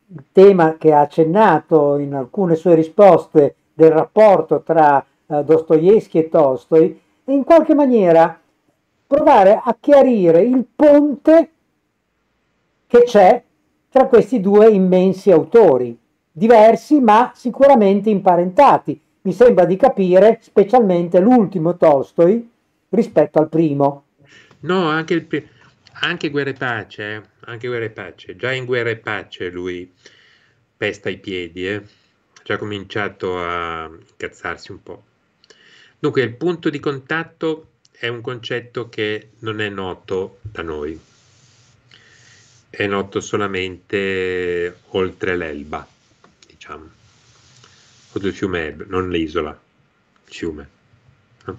il tema che ha accennato in alcune sue risposte del rapporto tra eh, Dostoevsky e Tolstoi in qualche maniera provare a chiarire il ponte che c'è tra questi due immensi autori, diversi ma sicuramente imparentati. Mi sembra di capire specialmente l'ultimo Tolstoi rispetto al primo.
No, anche, il, anche Guerra e Pace, eh, anche Guerra e Pace, già in Guerra e Pace lui pesta i piedi, eh. ha già cominciato a incazzarsi un po'. Dunque, il punto di contatto è un concetto che non è noto da noi, è noto solamente oltre l'Elba, diciamo, oltre il fiume Elba, non l'isola, il fiume. No?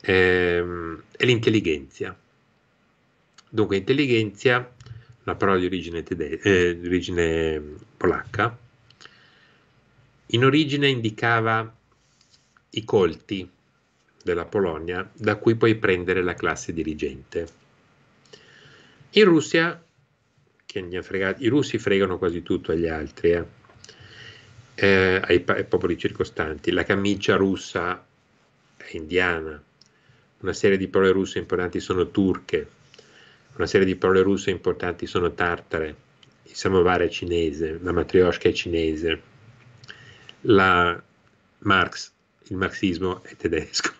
Ehm, è l'intelligenza. Dunque, intelligenza, la parola di origine, tede- eh, di origine polacca, in origine indicava i colti della Polonia da cui puoi prendere la classe dirigente. In Russia, che ne fregati, i russi fregano quasi tutto agli altri, eh? Eh, ai, ai popoli circostanti, la camicia russa è indiana, una serie di parole russe importanti sono turche, una serie di parole russe importanti sono tartare, il samovar è cinese, la matrioshka è cinese, la Marx il marxismo è tedesco,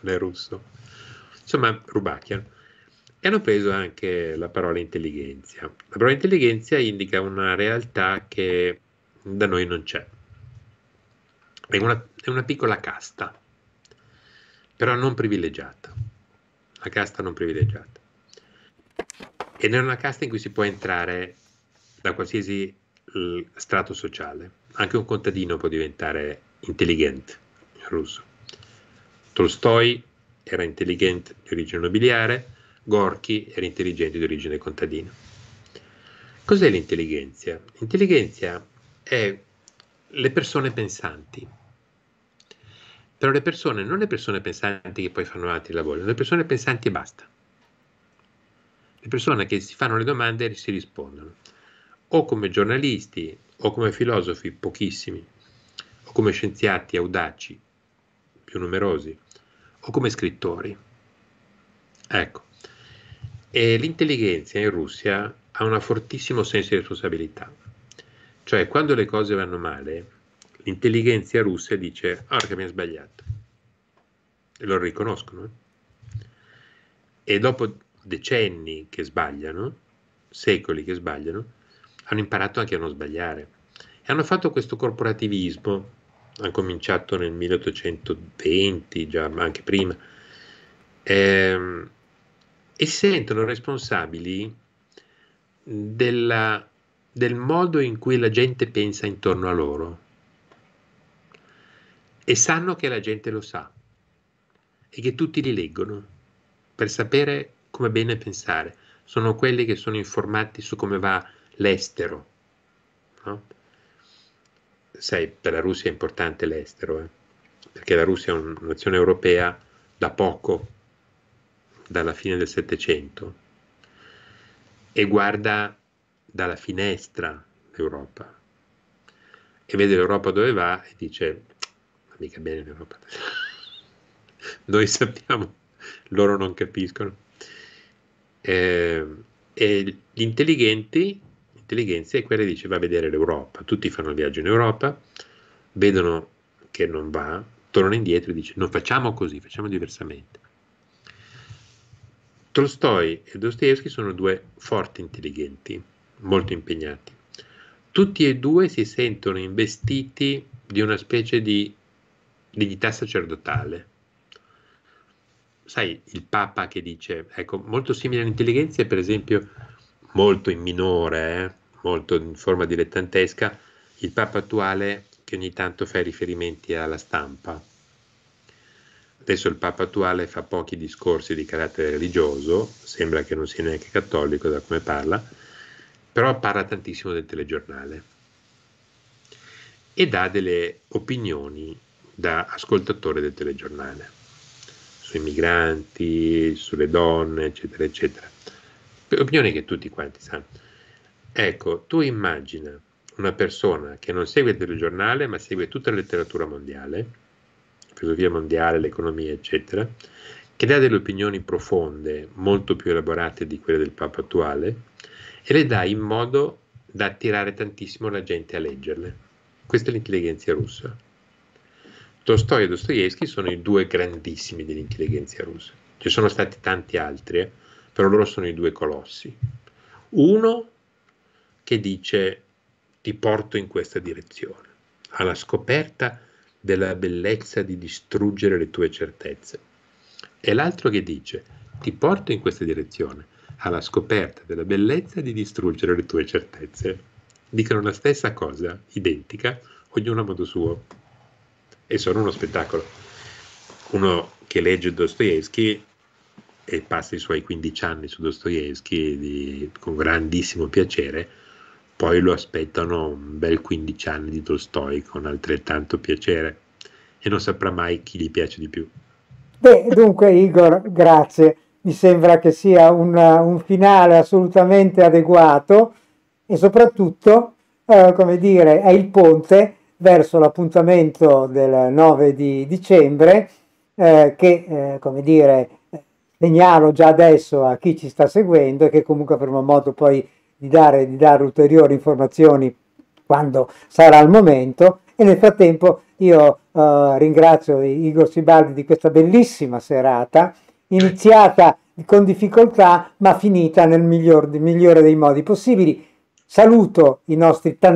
non è russo. Insomma, rubacchiano. E hanno preso anche la parola intelligenza. La parola intelligenza indica una realtà che da noi non c'è. È una, è una piccola casta, però non privilegiata. La casta non privilegiata. Ed è una casta in cui si può entrare da qualsiasi strato sociale. Anche un contadino può diventare intelligente, in russo. Tolstoi era intelligente di origine nobiliare, Gorky era intelligente di origine contadina. Cos'è l'intelligenza? L'intelligenza è le persone pensanti, però le persone, non le persone pensanti che poi fanno altri lavori, le persone pensanti e basta. Le persone che si fanno le domande e si rispondono, o come giornalisti o come filosofi, pochissimi, o come scienziati audaci, più numerosi, o come scrittori. Ecco, e l'intelligenza in Russia ha un fortissimo senso di responsabilità. Cioè, quando le cose vanno male, l'intelligenza russa dice, ah, che mi ha sbagliato. E lo riconoscono. Eh. E dopo decenni che sbagliano, secoli che sbagliano, hanno imparato anche a non sbagliare. E hanno fatto questo corporativismo, hanno cominciato nel 1820, già, ma anche prima, ehm, e sentono responsabili della, del modo in cui la gente pensa intorno a loro. E sanno che la gente lo sa e che tutti li leggono per sapere come bene pensare. Sono quelli che sono informati su come va l'estero. No? sai, per la Russia è importante l'estero, eh? perché la Russia è una nazione europea da poco, dalla fine del Settecento, e guarda dalla finestra l'Europa e vede l'Europa dove va e dice, ma mica bene l'Europa, noi sappiamo, loro non capiscono. Eh, e gli intelligenti intelligenze e quella dice va a vedere l'Europa. Tutti fanno il viaggio in Europa, vedono che non va, tornano indietro e dice non facciamo così, facciamo diversamente. Tolstoi e Dostoevsky sono due forti intelligenti, molto impegnati. Tutti e due si sentono investiti di una specie di dignità sacerdotale. Sai, il Papa che dice, ecco, molto simile all'intelligenza per esempio molto in minore, eh? molto in forma dilettantesca, il Papa attuale che ogni tanto fa riferimenti alla stampa. Adesso il Papa attuale fa pochi discorsi di carattere religioso, sembra che non sia neanche cattolico da come parla, però parla tantissimo del telegiornale e dà delle opinioni da ascoltatore del telegiornale sui migranti, sulle donne, eccetera, eccetera. Opinioni che tutti quanti sanno. Ecco, tu immagina una persona che non segue il telegiornale, ma segue tutta la letteratura mondiale, filosofia mondiale, l'economia, eccetera, che dà delle opinioni profonde, molto più elaborate di quelle del Papa attuale, e le dà in modo da attirare tantissimo la gente a leggerle. Questa è l'intelligenza russa. Tolstoi e Dostoevsky sono i due grandissimi dell'intelligenza russa. Ci sono stati tanti altri, eh? però loro sono i due colossi. Uno che dice ti porto in questa direzione, alla scoperta della bellezza di distruggere le tue certezze. E l'altro che dice ti porto in questa direzione, alla scoperta della bellezza di distruggere le tue certezze. Dicono la stessa cosa, identica, ognuno a modo suo. E sono uno spettacolo. Uno che legge Dostoevsky e passa i suoi 15 anni su Dostoevsky di, con grandissimo piacere, poi lo aspettano un bel 15 anni di Tolstoi con altrettanto piacere e non saprà mai chi gli piace di più.
Beh, dunque Igor, grazie. Mi sembra che sia un, un finale assolutamente adeguato e soprattutto, eh, come dire, è il ponte verso l'appuntamento del 9 di dicembre eh, che, eh, come dire, segnalo già adesso a chi ci sta seguendo e che comunque per avremo modo poi di dare, di dare ulteriori informazioni quando sarà il momento e nel frattempo io eh, ringrazio Igor Sibaldi di questa bellissima serata iniziata con difficoltà ma finita nel miglior, migliore dei modi possibili. Saluto i nostri tanti.